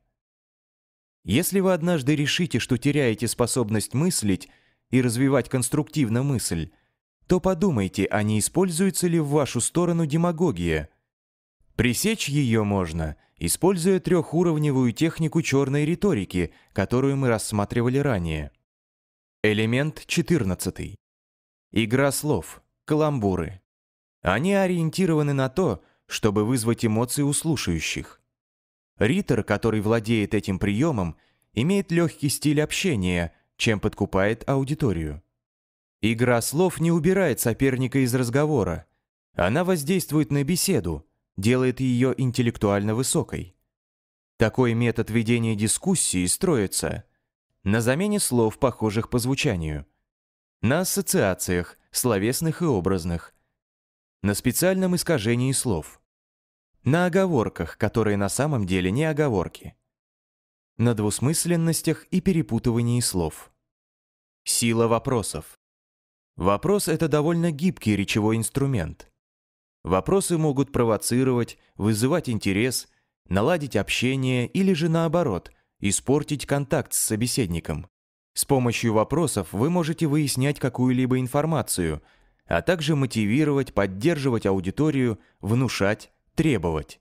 Если вы однажды решите, что теряете способность мыслить и развивать конструктивно мысль, то подумайте, а не используется ли в вашу сторону демагогия – Пресечь ее можно, используя трехуровневую технику черной риторики, которую мы рассматривали ранее. Элемент 14. Игра слов, каламбуры. Они ориентированы на то, чтобы вызвать эмоции у слушающих. Ритор, который владеет этим приемом, имеет легкий стиль общения, чем подкупает аудиторию. Игра слов не убирает соперника из разговора. Она воздействует на беседу, делает ее интеллектуально высокой. Такой метод ведения дискуссии строится на замене слов, похожих по звучанию, на ассоциациях, словесных и образных, на специальном искажении слов, на оговорках, которые на самом деле не оговорки, на двусмысленностях и перепутывании слов. Сила вопросов. Вопрос — это довольно гибкий речевой инструмент. Вопросы могут провоцировать, вызывать интерес, наладить общение или же наоборот, испортить контакт с собеседником. С помощью вопросов вы можете выяснять какую-либо информацию, а также мотивировать, поддерживать аудиторию, внушать, требовать.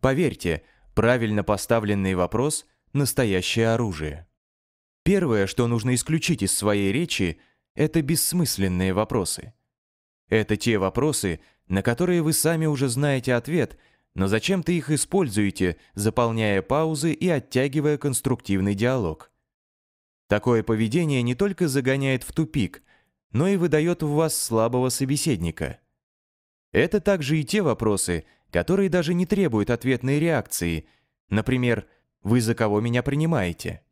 Поверьте, правильно поставленный вопрос – настоящее оружие. Первое, что нужно исключить из своей речи – это бессмысленные вопросы. Это те вопросы, на которые вы сами уже знаете ответ, но зачем-то их используете, заполняя паузы и оттягивая конструктивный диалог. Такое поведение не только загоняет в тупик, но и выдает в вас слабого собеседника. Это также и те вопросы, которые даже не требуют ответной реакции, например, «Вы за кого меня принимаете?».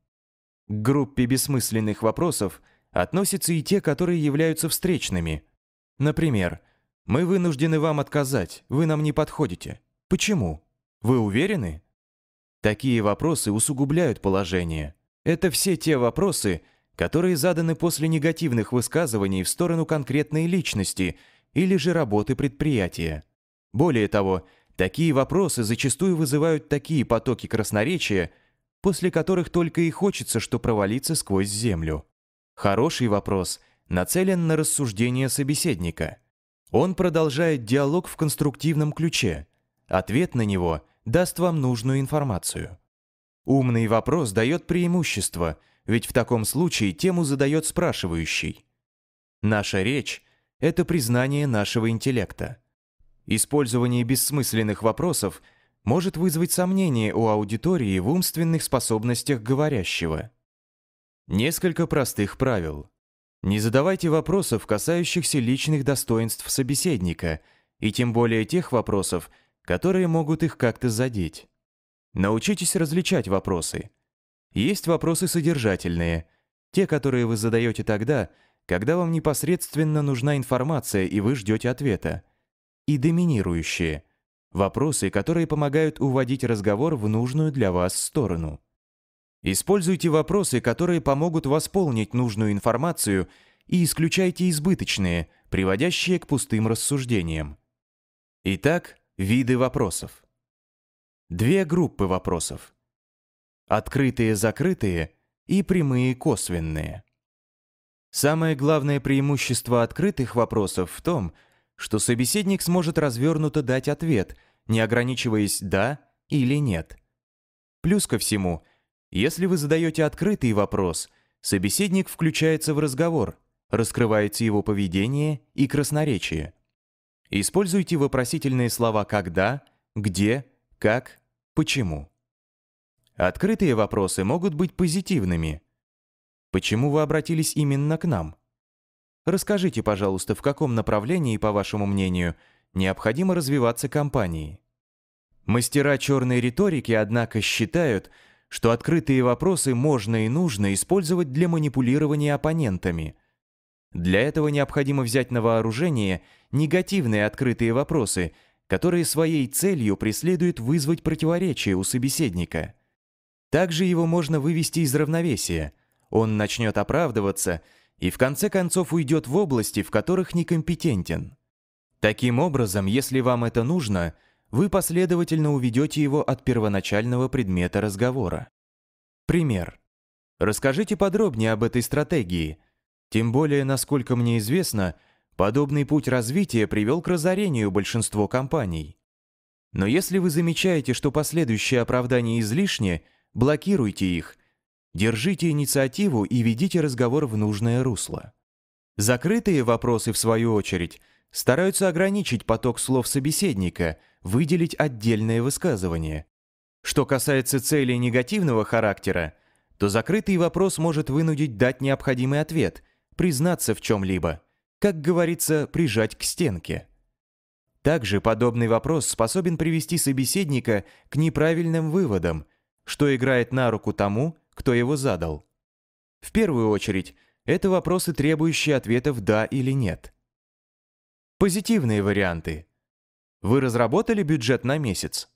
К группе бессмысленных вопросов относятся и те, которые являются встречными. Например, «Вы «Мы вынуждены вам отказать, вы нам не подходите. Почему? Вы уверены?» Такие вопросы усугубляют положение. Это все те вопросы, которые заданы после негативных высказываний в сторону конкретной личности или же работы предприятия. Более того, такие вопросы зачастую вызывают такие потоки красноречия, после которых только и хочется, что провалиться сквозь землю. Хороший вопрос нацелен на рассуждение собеседника – он продолжает диалог в конструктивном ключе. Ответ на него даст вам нужную информацию. Умный вопрос дает преимущество, ведь в таком случае тему задает спрашивающий. Наша речь — это признание нашего интеллекта. Использование бессмысленных вопросов может вызвать сомнения у аудитории в умственных способностях говорящего. Несколько простых правил. Не задавайте вопросов, касающихся личных достоинств собеседника, и тем более тех вопросов, которые могут их как-то задеть. Научитесь различать вопросы. Есть вопросы содержательные, те, которые вы задаете тогда, когда вам непосредственно нужна информация и вы ждете ответа. И доминирующие – вопросы, которые помогают уводить разговор в нужную для вас сторону. Используйте вопросы, которые помогут восполнить нужную информацию, и исключайте избыточные, приводящие к пустым рассуждениям. Итак, виды вопросов. Две группы вопросов. Открытые-закрытые и прямые-косвенные. Самое главное преимущество открытых вопросов в том, что собеседник сможет развернуто дать ответ, не ограничиваясь «да» или «нет». Плюс ко всему, если вы задаете открытый вопрос, собеседник включается в разговор, раскрывается его поведение и красноречие. Используйте вопросительные слова «когда», «где», «как», «почему». Открытые вопросы могут быть позитивными. Почему вы обратились именно к нам? Расскажите, пожалуйста, в каком направлении, по вашему мнению, необходимо развиваться компании? Мастера черной риторики, однако, считают, что открытые вопросы можно и нужно использовать для манипулирования оппонентами. Для этого необходимо взять на вооружение негативные открытые вопросы, которые своей целью преследуют вызвать противоречие у собеседника. Также его можно вывести из равновесия. Он начнет оправдываться и в конце концов уйдет в области, в которых некомпетентен. Таким образом, если вам это нужно – вы последовательно уведете его от первоначального предмета разговора. Пример. Расскажите подробнее об этой стратегии. Тем более, насколько мне известно, подобный путь развития привел к разорению большинства компаний. Но если вы замечаете, что последующие оправдания излишни, блокируйте их, держите инициативу и ведите разговор в нужное русло. Закрытые вопросы, в свою очередь, стараются ограничить поток слов собеседника – выделить отдельное высказывание. Что касается целей негативного характера, то закрытый вопрос может вынудить дать необходимый ответ, признаться в чем-либо, как говорится, прижать к стенке. Также подобный вопрос способен привести собеседника к неправильным выводам, что играет на руку тому, кто его задал. В первую очередь, это вопросы, требующие ответов «да» или «нет». Позитивные варианты – вы разработали бюджет на месяц?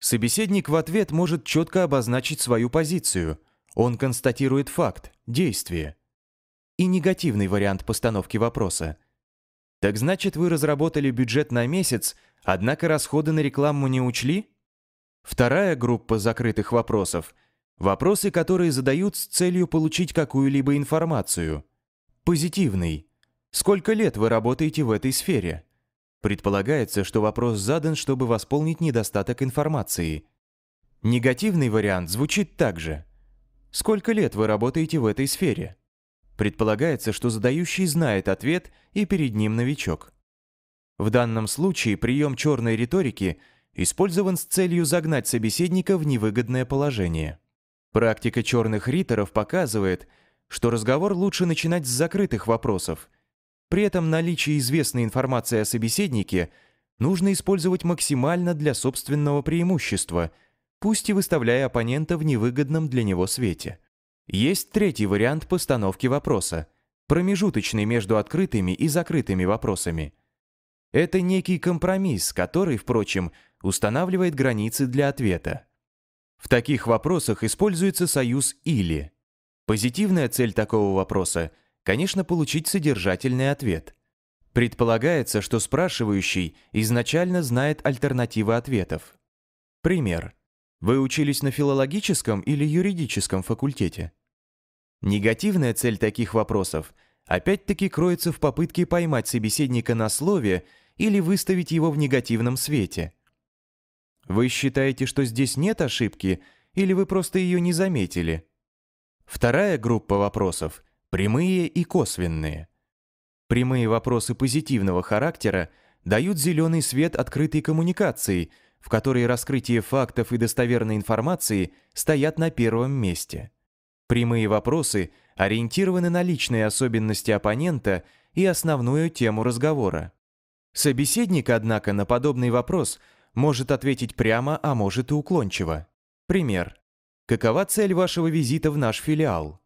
Собеседник в ответ может четко обозначить свою позицию. Он констатирует факт, действие. И негативный вариант постановки вопроса. Так значит, вы разработали бюджет на месяц, однако расходы на рекламу не учли? Вторая группа закрытых вопросов – вопросы, которые задают с целью получить какую-либо информацию. Позитивный. Сколько лет вы работаете в этой сфере? Предполагается, что вопрос задан, чтобы восполнить недостаток информации. Негативный вариант звучит так же. Сколько лет вы работаете в этой сфере? Предполагается, что задающий знает ответ, и перед ним новичок. В данном случае прием черной риторики использован с целью загнать собеседника в невыгодное положение. Практика черных риторов показывает, что разговор лучше начинать с закрытых вопросов – при этом наличие известной информации о собеседнике нужно использовать максимально для собственного преимущества, пусть и выставляя оппонента в невыгодном для него свете. Есть третий вариант постановки вопроса, промежуточный между открытыми и закрытыми вопросами. Это некий компромисс, который, впрочем, устанавливает границы для ответа. В таких вопросах используется союз «или». Позитивная цель такого вопроса конечно, получить содержательный ответ. Предполагается, что спрашивающий изначально знает альтернативы ответов. Пример. Вы учились на филологическом или юридическом факультете? Негативная цель таких вопросов опять-таки кроется в попытке поймать собеседника на слове или выставить его в негативном свете. Вы считаете, что здесь нет ошибки, или вы просто ее не заметили? Вторая группа вопросов – прямые и косвенные. Прямые вопросы позитивного характера дают зеленый свет открытой коммуникации, в которой раскрытие фактов и достоверной информации стоят на первом месте. Прямые вопросы ориентированы на личные особенности оппонента и основную тему разговора. Собеседник, однако, на подобный вопрос может ответить прямо, а может и уклончиво. Пример. Какова цель вашего визита в наш филиал?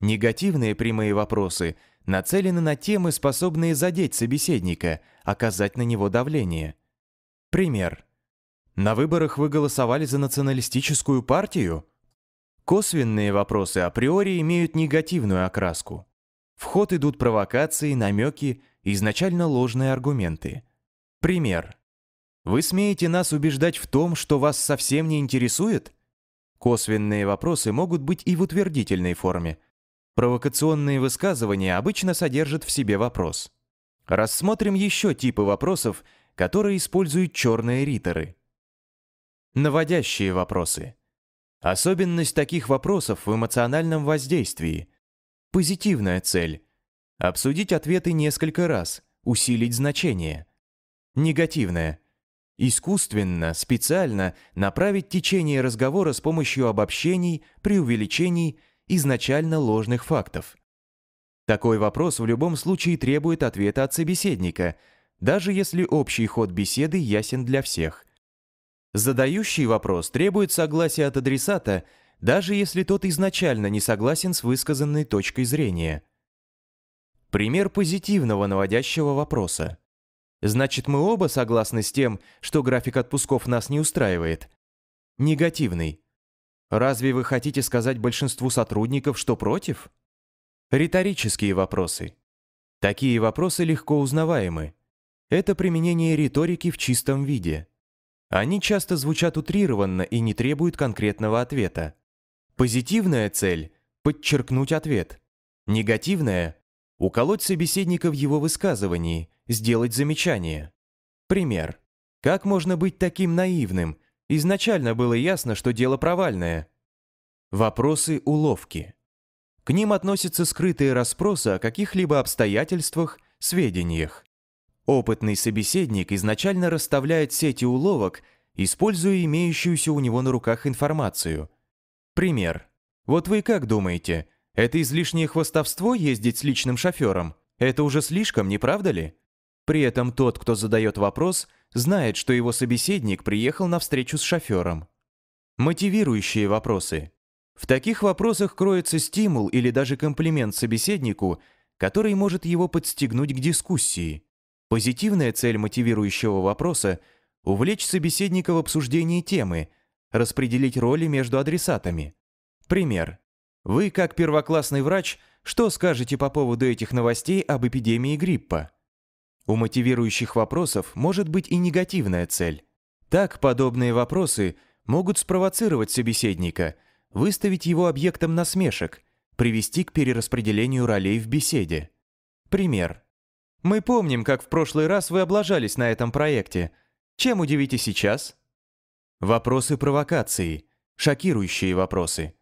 Негативные прямые вопросы нацелены на темы, способные задеть собеседника, оказать на него давление. Пример. На выборах вы голосовали за националистическую партию? Косвенные вопросы априори имеют негативную окраску. В ход идут провокации, намеки, изначально ложные аргументы. Пример. Вы смеете нас убеждать в том, что вас совсем не интересует? Косвенные вопросы могут быть и в утвердительной форме – Провокационные высказывания обычно содержат в себе вопрос. Рассмотрим еще типы вопросов, которые используют черные риторы. Наводящие вопросы. Особенность таких вопросов в эмоциональном воздействии. Позитивная цель. Обсудить ответы несколько раз, усилить значение. Негативная. Искусственно, специально направить течение разговора с помощью обобщений, преувеличений изначально ложных фактов? Такой вопрос в любом случае требует ответа от собеседника, даже если общий ход беседы ясен для всех. Задающий вопрос требует согласия от адресата, даже если тот изначально не согласен с высказанной точкой зрения. Пример позитивного наводящего вопроса. Значит, мы оба согласны с тем, что график отпусков нас не устраивает. Негативный. Разве вы хотите сказать большинству сотрудников, что против? Риторические вопросы. Такие вопросы легко узнаваемы. Это применение риторики в чистом виде. Они часто звучат утрированно и не требуют конкретного ответа. Позитивная цель – подчеркнуть ответ. Негативная – уколоть собеседника в его высказывании, сделать замечание. Пример. Как можно быть таким наивным – Изначально было ясно, что дело провальное. Вопросы уловки. К ним относятся скрытые расспросы о каких-либо обстоятельствах, сведениях. Опытный собеседник изначально расставляет сети уловок, используя имеющуюся у него на руках информацию. Пример. Вот вы как думаете, это излишнее хвостовство ездить с личным шофером? Это уже слишком, не правда ли? При этом тот, кто задает вопрос – знает, что его собеседник приехал на встречу с шофером. Мотивирующие вопросы. В таких вопросах кроется стимул или даже комплимент собеседнику, который может его подстегнуть к дискуссии. Позитивная цель мотивирующего вопроса – увлечь собеседника в обсуждении темы, распределить роли между адресатами. Пример. Вы, как первоклассный врач, что скажете по поводу этих новостей об эпидемии гриппа? У мотивирующих вопросов может быть и негативная цель. Так подобные вопросы могут спровоцировать собеседника, выставить его объектом насмешек, привести к перераспределению ролей в беседе. Пример. «Мы помним, как в прошлый раз вы облажались на этом проекте. Чем удивите сейчас?» Вопросы провокации, шокирующие вопросы.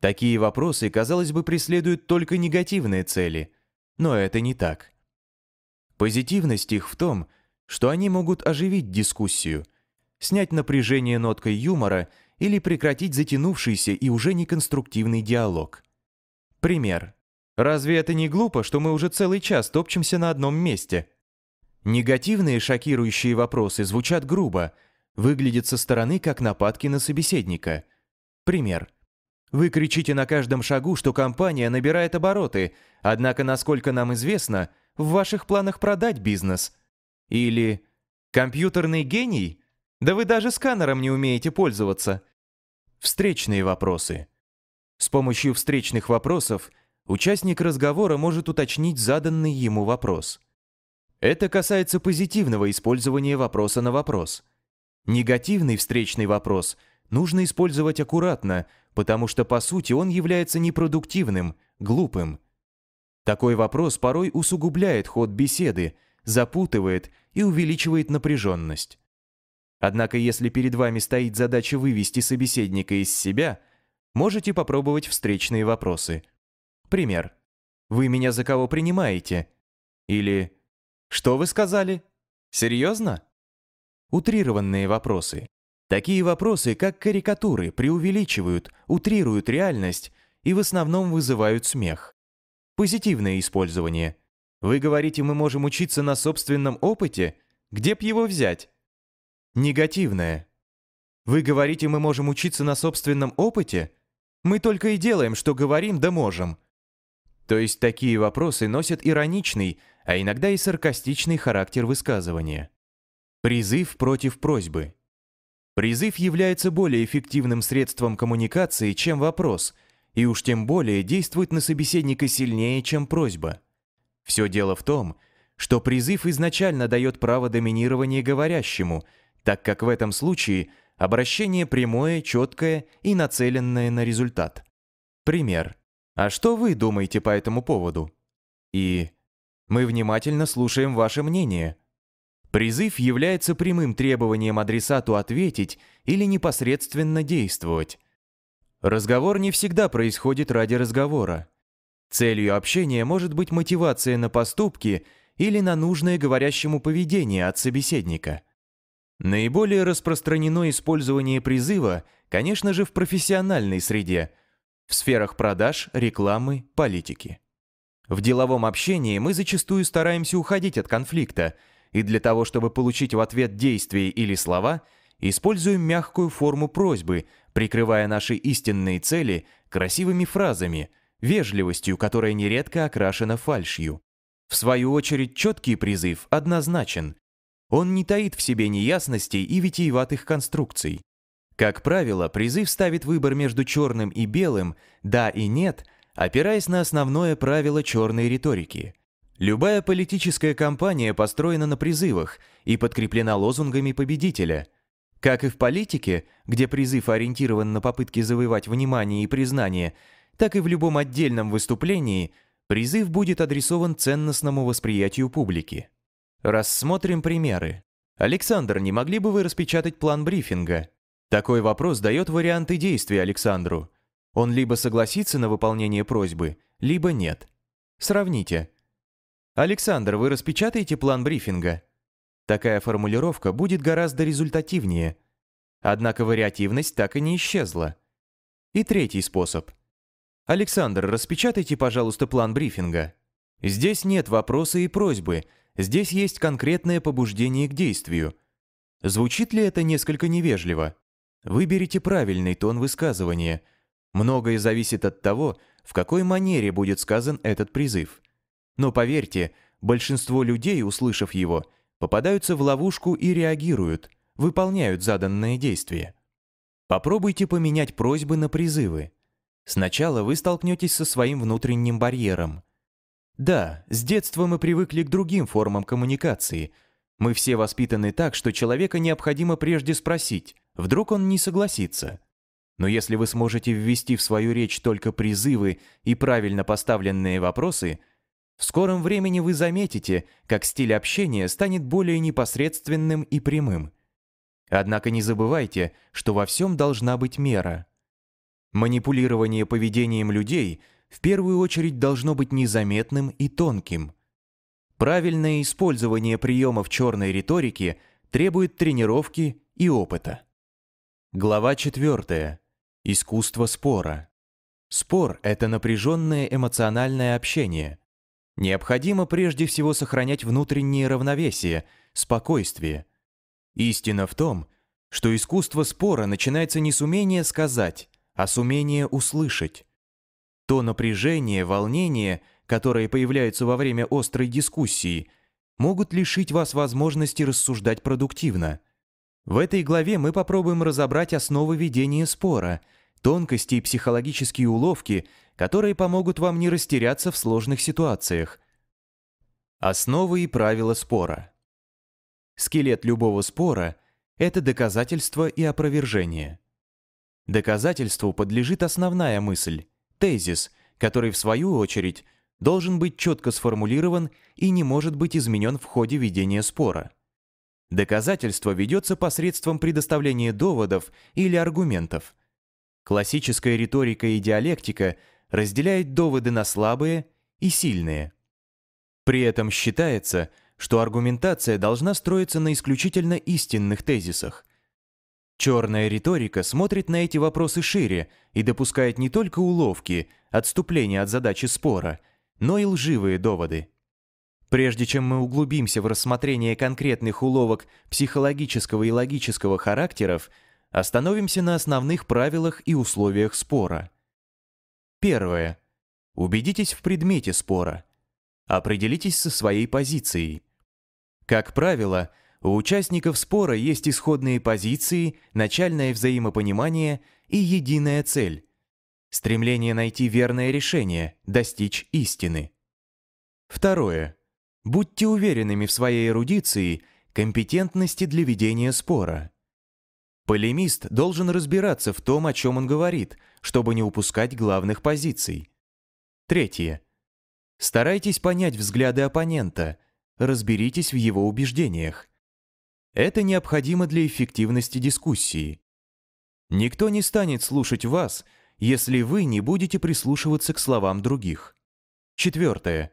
Такие вопросы, казалось бы, преследуют только негативные цели, но это не так. Позитивность их в том, что они могут оживить дискуссию, снять напряжение ноткой юмора или прекратить затянувшийся и уже неконструктивный диалог. Пример. Разве это не глупо, что мы уже целый час топчемся на одном месте? Негативные шокирующие вопросы звучат грубо, выглядят со стороны как нападки на собеседника. Пример. Вы кричите на каждом шагу, что компания набирает обороты, однако, насколько нам известно, в ваших планах продать бизнес? Или компьютерный гений? Да вы даже сканером не умеете пользоваться. Встречные вопросы. С помощью встречных вопросов участник разговора может уточнить заданный ему вопрос. Это касается позитивного использования вопроса на вопрос. Негативный встречный вопрос нужно использовать аккуратно, потому что по сути он является непродуктивным, глупым – такой вопрос порой усугубляет ход беседы, запутывает и увеличивает напряженность. Однако если перед вами стоит задача вывести собеседника из себя, можете попробовать встречные вопросы. Пример. «Вы меня за кого принимаете?» Или «Что вы сказали? Серьезно?» Утрированные вопросы. Такие вопросы, как карикатуры, преувеличивают, утрируют реальность и в основном вызывают смех. Позитивное использование. Вы говорите, мы можем учиться на собственном опыте? Где б его взять? Негативное. Вы говорите, мы можем учиться на собственном опыте? Мы только и делаем, что говорим, да можем. То есть такие вопросы носят ироничный, а иногда и саркастичный характер высказывания. Призыв против просьбы. Призыв является более эффективным средством коммуникации, чем вопрос, и уж тем более действует на собеседника сильнее, чем просьба. Все дело в том, что призыв изначально дает право доминирования говорящему, так как в этом случае обращение прямое, четкое и нацеленное на результат. Пример. «А что вы думаете по этому поводу?» И «Мы внимательно слушаем ваше мнение». Призыв является прямым требованием адресату ответить или непосредственно действовать, Разговор не всегда происходит ради разговора. Целью общения может быть мотивация на поступки или на нужное говорящему поведение от собеседника. Наиболее распространено использование призыва, конечно же, в профессиональной среде, в сферах продаж, рекламы, политики. В деловом общении мы зачастую стараемся уходить от конфликта, и для того, чтобы получить в ответ действие или слова, используем мягкую форму просьбы, прикрывая наши истинные цели красивыми фразами, вежливостью, которая нередко окрашена фальшью. В свою очередь, четкий призыв однозначен. Он не таит в себе неясностей и витиеватых конструкций. Как правило, призыв ставит выбор между черным и белым, да и нет, опираясь на основное правило черной риторики. Любая политическая кампания построена на призывах и подкреплена лозунгами победителя – как и в политике, где призыв ориентирован на попытки завоевать внимание и признание, так и в любом отдельном выступлении призыв будет адресован ценностному восприятию публики. Рассмотрим примеры. Александр, не могли бы вы распечатать план брифинга? Такой вопрос дает варианты действий Александру. Он либо согласится на выполнение просьбы, либо нет. Сравните. Александр, вы распечатаете план брифинга? Такая формулировка будет гораздо результативнее. Однако вариативность так и не исчезла. И третий способ. Александр, распечатайте, пожалуйста, план брифинга. Здесь нет вопроса и просьбы, здесь есть конкретное побуждение к действию. Звучит ли это несколько невежливо? Выберите правильный тон высказывания. Многое зависит от того, в какой манере будет сказан этот призыв. Но поверьте, большинство людей, услышав его, попадаются в ловушку и реагируют, выполняют заданное действие. Попробуйте поменять просьбы на призывы. Сначала вы столкнетесь со своим внутренним барьером. Да, с детства мы привыкли к другим формам коммуникации. Мы все воспитаны так, что человека необходимо прежде спросить, вдруг он не согласится. Но если вы сможете ввести в свою речь только призывы и правильно поставленные вопросы – в скором времени вы заметите, как стиль общения станет более непосредственным и прямым. Однако не забывайте, что во всем должна быть мера. Манипулирование поведением людей в первую очередь должно быть незаметным и тонким. Правильное использование приемов черной риторики требует тренировки и опыта. Глава 4. Искусство спора. Спор – это напряженное эмоциональное общение – Необходимо прежде всего сохранять внутреннее равновесие, спокойствие. Истина в том, что искусство спора начинается не с умения сказать, а с умения услышать. То напряжение, волнение, которые появляются во время острой дискуссии, могут лишить вас возможности рассуждать продуктивно. В этой главе мы попробуем разобрать основы ведения спора, тонкости и психологические уловки – которые помогут вам не растеряться в сложных ситуациях. Основы и правила спора. Скелет любого спора – это доказательство и опровержение. Доказательству подлежит основная мысль – тезис, который, в свою очередь, должен быть четко сформулирован и не может быть изменен в ходе ведения спора. Доказательство ведется посредством предоставления доводов или аргументов. Классическая риторика и диалектика – разделяет доводы на слабые и сильные. При этом считается, что аргументация должна строиться на исключительно истинных тезисах. Черная риторика смотрит на эти вопросы шире и допускает не только уловки, отступления от задачи спора, но и лживые доводы. Прежде чем мы углубимся в рассмотрение конкретных уловок психологического и логического характеров, остановимся на основных правилах и условиях спора – Первое. Убедитесь в предмете спора. Определитесь со своей позицией. Как правило, у участников спора есть исходные позиции, начальное взаимопонимание и единая цель – стремление найти верное решение, достичь истины. Второе. Будьте уверенными в своей эрудиции, компетентности для ведения спора. Полемист должен разбираться в том, о чем он говорит, чтобы не упускать главных позиций. Третье. Старайтесь понять взгляды оппонента, разберитесь в его убеждениях. Это необходимо для эффективности дискуссии. Никто не станет слушать вас, если вы не будете прислушиваться к словам других. Четвертое.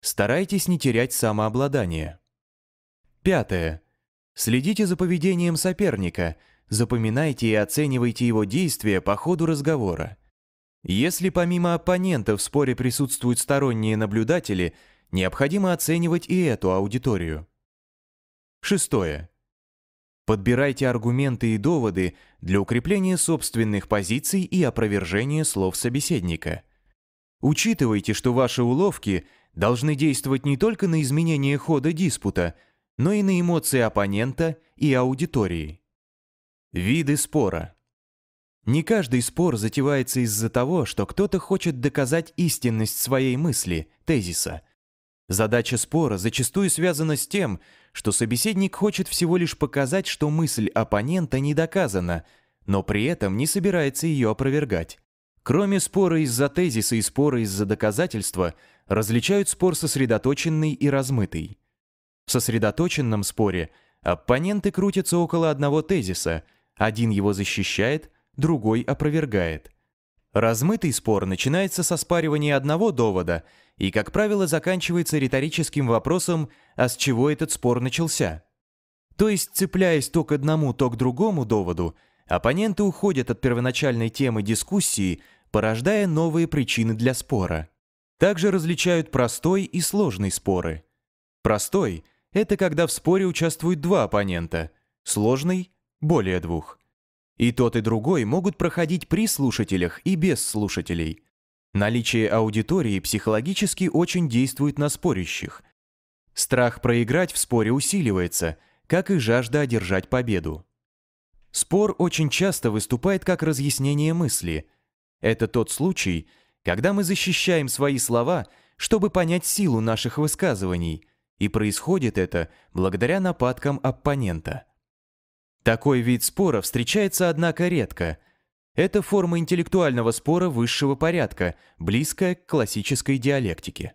Старайтесь не терять самообладание. Пятое. Следите за поведением соперника – запоминайте и оценивайте его действия по ходу разговора. Если помимо оппонента в споре присутствуют сторонние наблюдатели, необходимо оценивать и эту аудиторию. Шестое. Подбирайте аргументы и доводы для укрепления собственных позиций и опровержения слов собеседника. Учитывайте, что ваши уловки должны действовать не только на изменение хода диспута, но и на эмоции оппонента и аудитории. Виды спора. Не каждый спор затевается из-за того, что кто-то хочет доказать истинность своей мысли, тезиса. Задача спора зачастую связана с тем, что собеседник хочет всего лишь показать, что мысль оппонента не доказана, но при этом не собирается ее опровергать. Кроме спора из-за тезиса и спора из-за доказательства, различают спор сосредоточенный и размытый. В сосредоточенном споре оппоненты крутятся около одного тезиса – один его защищает, другой опровергает. Размытый спор начинается со спаривания одного довода и, как правило, заканчивается риторическим вопросом «а с чего этот спор начался?». То есть, цепляясь то к одному, то к другому доводу, оппоненты уходят от первоначальной темы дискуссии, порождая новые причины для спора. Также различают простой и сложный споры. Простой – это когда в споре участвуют два оппонента. Сложный более двух. И тот, и другой могут проходить при слушателях и без слушателей. Наличие аудитории психологически очень действует на спорящих. Страх проиграть в споре усиливается, как и жажда одержать победу. Спор очень часто выступает как разъяснение мысли. Это тот случай, когда мы защищаем свои слова, чтобы понять силу наших высказываний, и происходит это благодаря нападкам оппонента. Такой вид спора встречается, однако, редко. Это форма интеллектуального спора высшего порядка, близкая к классической диалектике.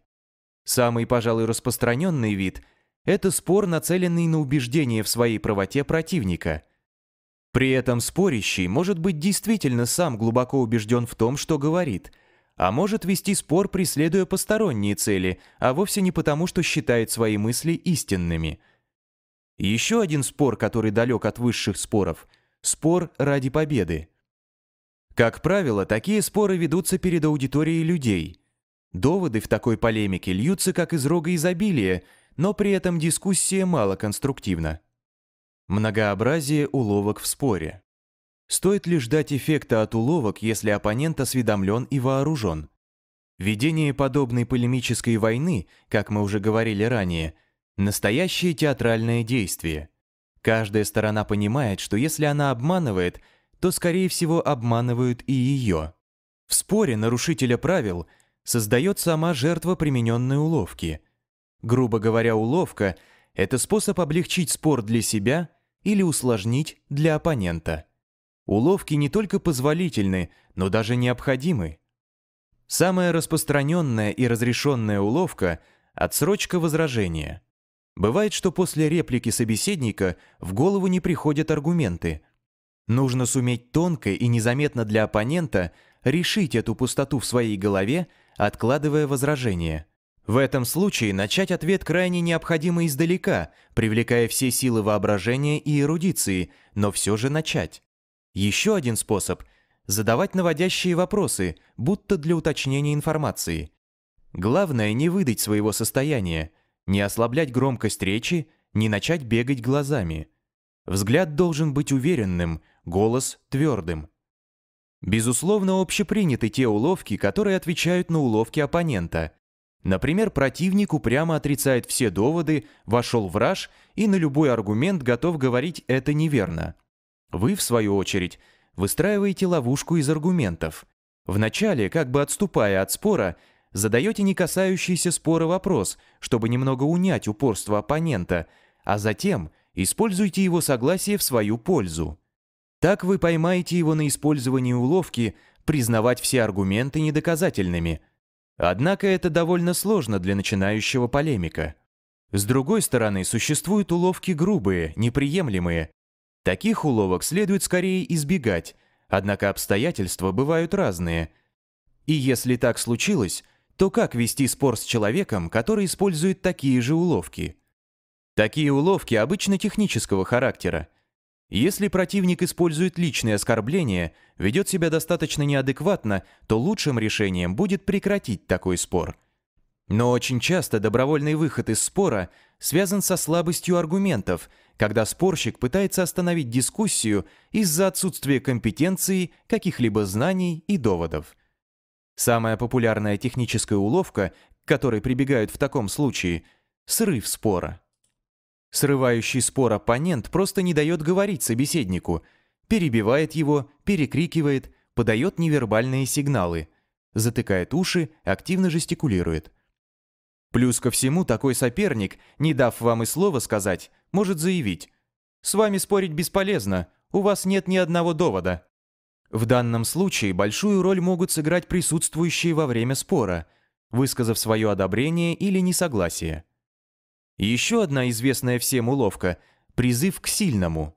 Самый, пожалуй, распространенный вид – это спор, нацеленный на убеждение в своей правоте противника. При этом спорящий может быть действительно сам глубоко убежден в том, что говорит, а может вести спор, преследуя посторонние цели, а вовсе не потому, что считает свои мысли истинными – еще один спор, который далек от высших споров – спор ради победы. Как правило, такие споры ведутся перед аудиторией людей. Доводы в такой полемике льются как из рога изобилия, но при этом дискуссия мало конструктивна. Многообразие уловок в споре. Стоит ли ждать эффекта от уловок, если оппонент осведомлен и вооружен? Ведение подобной полемической войны, как мы уже говорили ранее – Настоящее театральное действие. Каждая сторона понимает, что если она обманывает, то, скорее всего, обманывают и ее. В споре нарушителя правил создает сама жертва примененной уловки. Грубо говоря, уловка – это способ облегчить спор для себя или усложнить для оппонента. Уловки не только позволительны, но даже необходимы. Самая распространенная и разрешенная уловка – отсрочка возражения. Бывает, что после реплики собеседника в голову не приходят аргументы. Нужно суметь тонко и незаметно для оппонента решить эту пустоту в своей голове, откладывая возражение. В этом случае начать ответ крайне необходимо издалека, привлекая все силы воображения и эрудиции, но все же начать. Еще один способ – задавать наводящие вопросы, будто для уточнения информации. Главное – не выдать своего состояния – не ослаблять громкость речи, не начать бегать глазами. Взгляд должен быть уверенным, голос твердым. Безусловно, общеприняты те уловки, которые отвечают на уловки оппонента. Например, противник упрямо отрицает все доводы, вошел в раж и на любой аргумент готов говорить «это неверно». Вы, в свою очередь, выстраиваете ловушку из аргументов. Вначале, как бы отступая от спора, задаете не касающийся спора вопрос, чтобы немного унять упорство оппонента, а затем используйте его согласие в свою пользу. Так вы поймаете его на использовании уловки признавать все аргументы недоказательными. Однако это довольно сложно для начинающего полемика. С другой стороны, существуют уловки грубые, неприемлемые. Таких уловок следует скорее избегать, однако обстоятельства бывают разные. И если так случилось, то как вести спор с человеком, который использует такие же уловки? Такие уловки обычно технического характера. Если противник использует личные оскорбления, ведет себя достаточно неадекватно, то лучшим решением будет прекратить такой спор. Но очень часто добровольный выход из спора связан со слабостью аргументов, когда спорщик пытается остановить дискуссию из-за отсутствия компетенции, каких-либо знаний и доводов. Самая популярная техническая уловка, к которой прибегают в таком случае – срыв спора. Срывающий спор оппонент просто не дает говорить собеседнику, перебивает его, перекрикивает, подает невербальные сигналы, затыкает уши, активно жестикулирует. Плюс ко всему, такой соперник, не дав вам и слова сказать, может заявить «С вами спорить бесполезно, у вас нет ни одного довода». В данном случае большую роль могут сыграть присутствующие во время спора, высказав свое одобрение или несогласие. Еще одна известная всем уловка – призыв к сильному.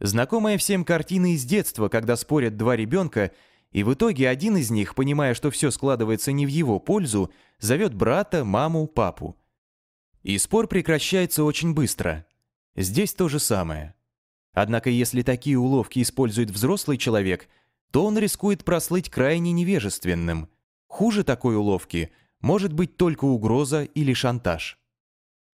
Знакомая всем картина из детства, когда спорят два ребенка, и в итоге один из них, понимая, что все складывается не в его пользу, зовет брата, маму, папу. И спор прекращается очень быстро. Здесь то же самое. Однако если такие уловки использует взрослый человек, то он рискует прослыть крайне невежественным. Хуже такой уловки может быть только угроза или шантаж.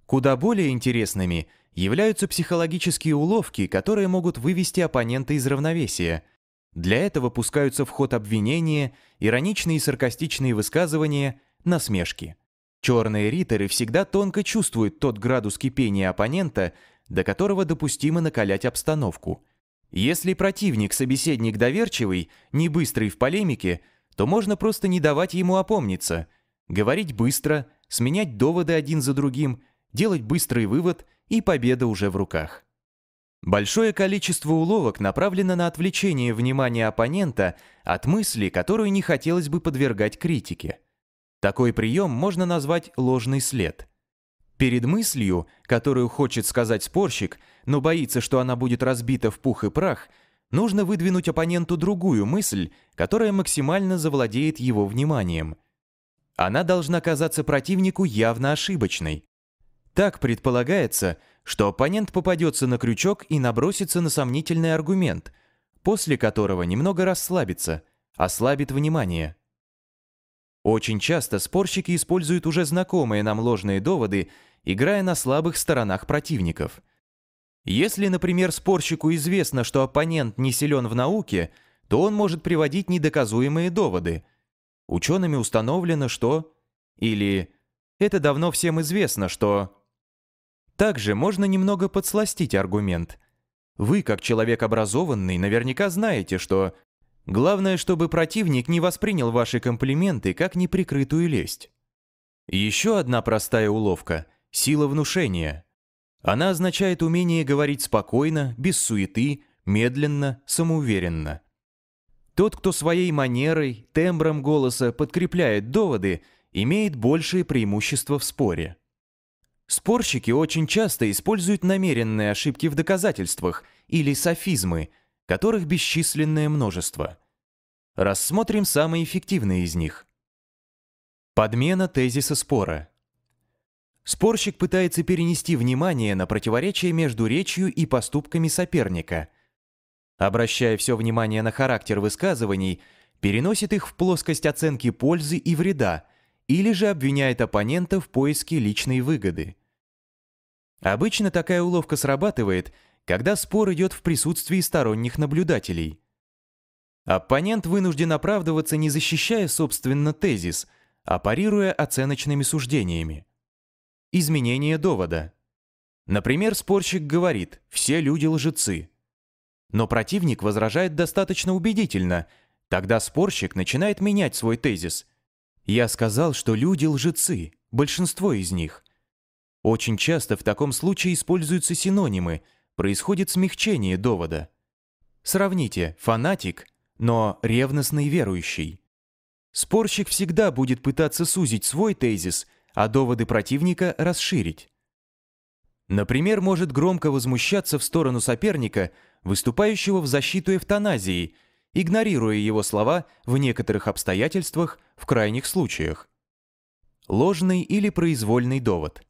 Куда более интересными являются психологические уловки, которые могут вывести оппонента из равновесия. Для этого пускаются в ход обвинения, ироничные и саркастичные высказывания, насмешки. Черные риторы всегда тонко чувствуют тот градус кипения оппонента, до которого допустимо накалять обстановку. Если противник-собеседник доверчивый, не быстрый в полемике, то можно просто не давать ему опомниться, говорить быстро, сменять доводы один за другим, делать быстрый вывод, и победа уже в руках. Большое количество уловок направлено на отвлечение внимания оппонента от мысли, которую не хотелось бы подвергать критике. Такой прием можно назвать ложный след. Перед мыслью, которую хочет сказать спорщик, но боится, что она будет разбита в пух и прах, нужно выдвинуть оппоненту другую мысль, которая максимально завладеет его вниманием. Она должна казаться противнику явно ошибочной. Так предполагается, что оппонент попадется на крючок и набросится на сомнительный аргумент, после которого немного расслабится, ослабит внимание. Очень часто спорщики используют уже знакомые нам ложные доводы играя на слабых сторонах противников. Если, например, спорщику известно, что оппонент не силен в науке, то он может приводить недоказуемые доводы. Учеными установлено, что... Или... Это давно всем известно, что... Также можно немного подсластить аргумент. Вы, как человек образованный, наверняка знаете, что... Главное, чтобы противник не воспринял ваши комплименты как неприкрытую лесть. Еще одна простая уловка – сила внушения. Она означает умение говорить спокойно, без суеты, медленно, самоуверенно. Тот, кто своей манерой, тембром голоса подкрепляет доводы, имеет большее преимущество в споре. Спорщики очень часто используют намеренные ошибки в доказательствах или софизмы, которых бесчисленное множество. Рассмотрим самые эффективные из них. Подмена тезиса спора. Спорщик пытается перенести внимание на противоречие между речью и поступками соперника. Обращая все внимание на характер высказываний, переносит их в плоскость оценки пользы и вреда или же обвиняет оппонента в поиске личной выгоды. Обычно такая уловка срабатывает, когда спор идет в присутствии сторонних наблюдателей. Оппонент вынужден оправдываться, не защищая, собственно, тезис, а парируя оценочными суждениями. Изменение довода. Например, спорщик говорит «все люди лжецы». Но противник возражает достаточно убедительно, тогда спорщик начинает менять свой тезис. «Я сказал, что люди лжецы, большинство из них». Очень часто в таком случае используются синонимы, происходит смягчение довода. Сравните «фанатик», но «ревностный верующий». Спорщик всегда будет пытаться сузить свой тезис – а доводы противника расширить. Например, может громко возмущаться в сторону соперника, выступающего в защиту эвтаназии, игнорируя его слова в некоторых обстоятельствах, в крайних случаях. Ложный или произвольный довод.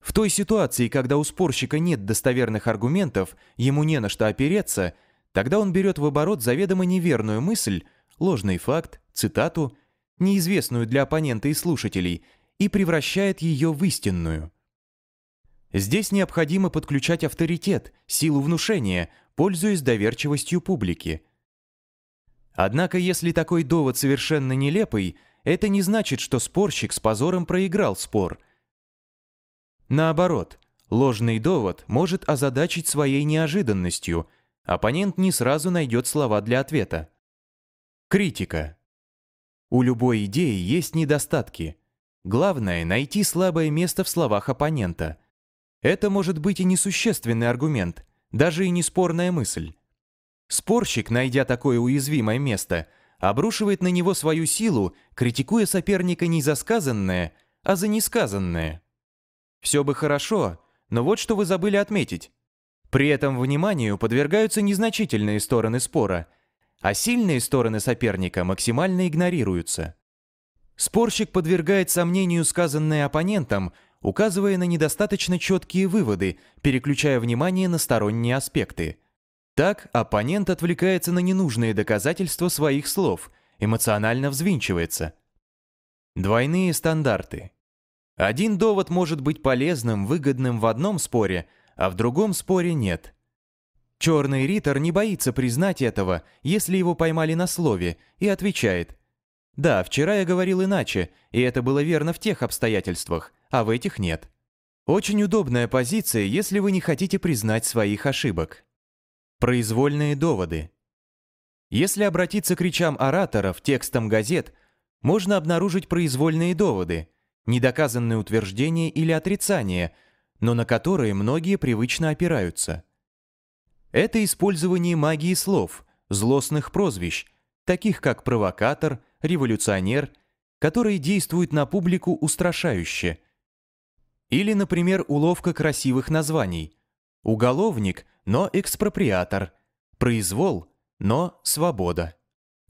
В той ситуации, когда у спорщика нет достоверных аргументов, ему не на что опереться, тогда он берет в оборот заведомо неверную мысль, ложный факт, цитату, неизвестную для оппонента и слушателей – и превращает ее в истинную. Здесь необходимо подключать авторитет, силу внушения, пользуясь доверчивостью публики. Однако, если такой довод совершенно нелепый, это не значит, что спорщик с позором проиграл спор. Наоборот, ложный довод может озадачить своей неожиданностью, оппонент не сразу найдет слова для ответа. Критика. У любой идеи есть недостатки – Главное – найти слабое место в словах оппонента. Это может быть и несущественный аргумент, даже и неспорная мысль. Спорщик, найдя такое уязвимое место, обрушивает на него свою силу, критикуя соперника не за сказанное, а за несказанное. Все бы хорошо, но вот что вы забыли отметить. При этом вниманию подвергаются незначительные стороны спора, а сильные стороны соперника максимально игнорируются. Спорщик подвергает сомнению сказанное оппонентом, указывая на недостаточно четкие выводы, переключая внимание на сторонние аспекты. Так оппонент отвлекается на ненужные доказательства своих слов, эмоционально взвинчивается. Двойные стандарты. Один довод может быть полезным, выгодным в одном споре, а в другом споре нет. Черный ритор не боится признать этого, если его поймали на слове, и отвечает да, вчера я говорил иначе, и это было верно в тех обстоятельствах, а в этих нет. Очень удобная позиция, если вы не хотите признать своих ошибок. Произвольные доводы. Если обратиться к речам ораторов, текстам газет, можно обнаружить произвольные доводы, недоказанные утверждения или отрицания, но на которые многие привычно опираются. Это использование магии слов, злостных прозвищ – таких как провокатор, революционер, которые действуют на публику устрашающе. Или, например, уловка красивых названий. Уголовник, но экспроприатор. Произвол, но свобода.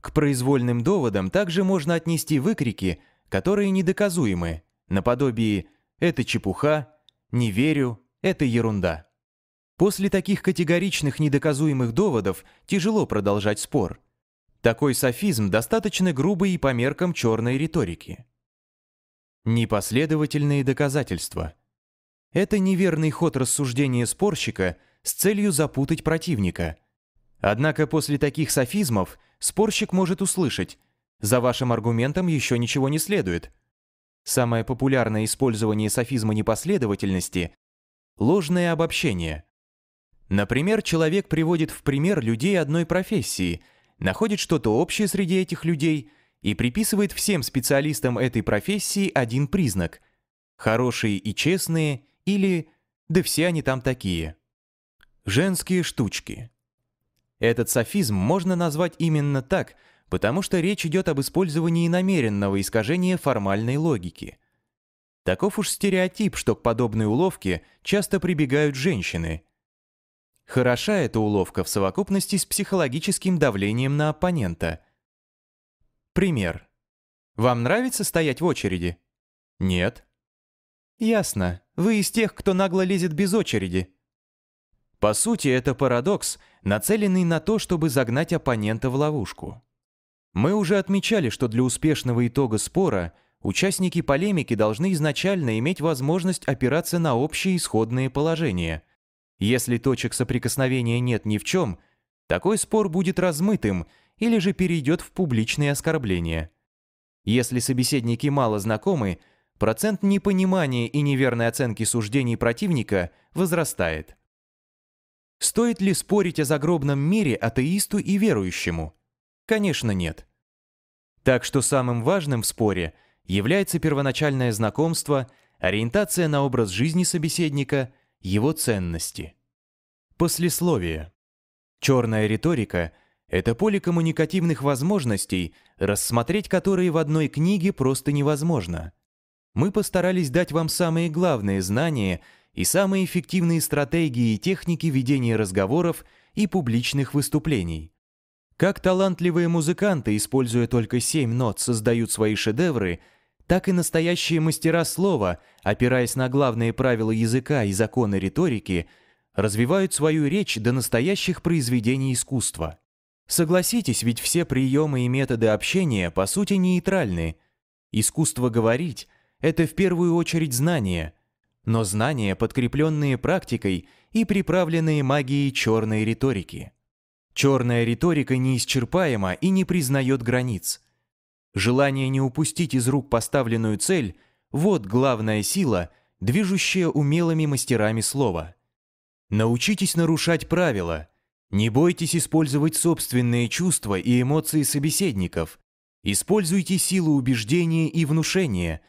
К произвольным доводам также можно отнести выкрики, которые недоказуемы, наподобие «это чепуха», «не верю», «это ерунда». После таких категоричных недоказуемых доводов тяжело продолжать спор – такой софизм достаточно грубый и по меркам черной риторики. Непоследовательные доказательства. Это неверный ход рассуждения спорщика с целью запутать противника. Однако после таких софизмов спорщик может услышать «За вашим аргументом еще ничего не следует». Самое популярное использование софизма непоследовательности – ложное обобщение. Например, человек приводит в пример людей одной профессии – находит что-то общее среди этих людей и приписывает всем специалистам этой профессии один признак – хорошие и честные или «да все они там такие». Женские штучки. Этот софизм можно назвать именно так, потому что речь идет об использовании намеренного искажения формальной логики. Таков уж стереотип, что к подобной уловке часто прибегают женщины – Хороша эта уловка в совокупности с психологическим давлением на оппонента. Пример. Вам нравится стоять в очереди? Нет. Ясно. Вы из тех, кто нагло лезет без очереди. По сути, это парадокс, нацеленный на то, чтобы загнать оппонента в ловушку. Мы уже отмечали, что для успешного итога спора участники полемики должны изначально иметь возможность опираться на общие исходные положения – если точек соприкосновения нет ни в чем, такой спор будет размытым или же перейдет в публичные оскорбления. Если собеседники мало знакомы, процент непонимания и неверной оценки суждений противника возрастает. Стоит ли спорить о загробном мире атеисту и верующему? Конечно, нет. Так что самым важным в споре является первоначальное знакомство, ориентация на образ жизни собеседника – его ценности. Послесловие. Черная риторика – это поле коммуникативных возможностей, рассмотреть которые в одной книге просто невозможно. Мы постарались дать вам самые главные знания и самые эффективные стратегии и техники ведения разговоров и публичных выступлений. Как талантливые музыканты, используя только семь нот, создают свои шедевры – так и настоящие мастера слова, опираясь на главные правила языка и законы риторики, развивают свою речь до настоящих произведений искусства. Согласитесь, ведь все приемы и методы общения по сути нейтральны. Искусство говорить – это в первую очередь знание, но знания, подкрепленные практикой и приправленные магией черной риторики. Черная риторика неисчерпаема и не признает границ – Желание не упустить из рук поставленную цель – вот главная сила, движущая умелыми мастерами слова. Научитесь нарушать правила. Не бойтесь использовать собственные чувства и эмоции собеседников. Используйте силу убеждения и внушения.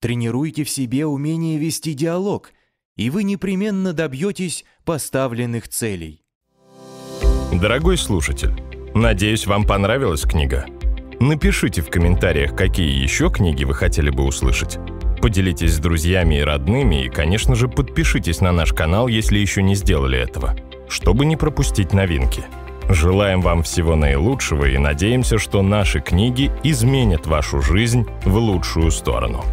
Тренируйте в себе умение вести диалог, и вы непременно добьетесь поставленных целей. Дорогой слушатель, надеюсь, вам понравилась книга – Напишите в комментариях, какие еще книги вы хотели бы услышать. Поделитесь с друзьями и родными и, конечно же, подпишитесь на наш канал, если еще не сделали этого, чтобы не пропустить новинки. Желаем вам всего наилучшего и надеемся, что наши книги изменят вашу жизнь в лучшую сторону.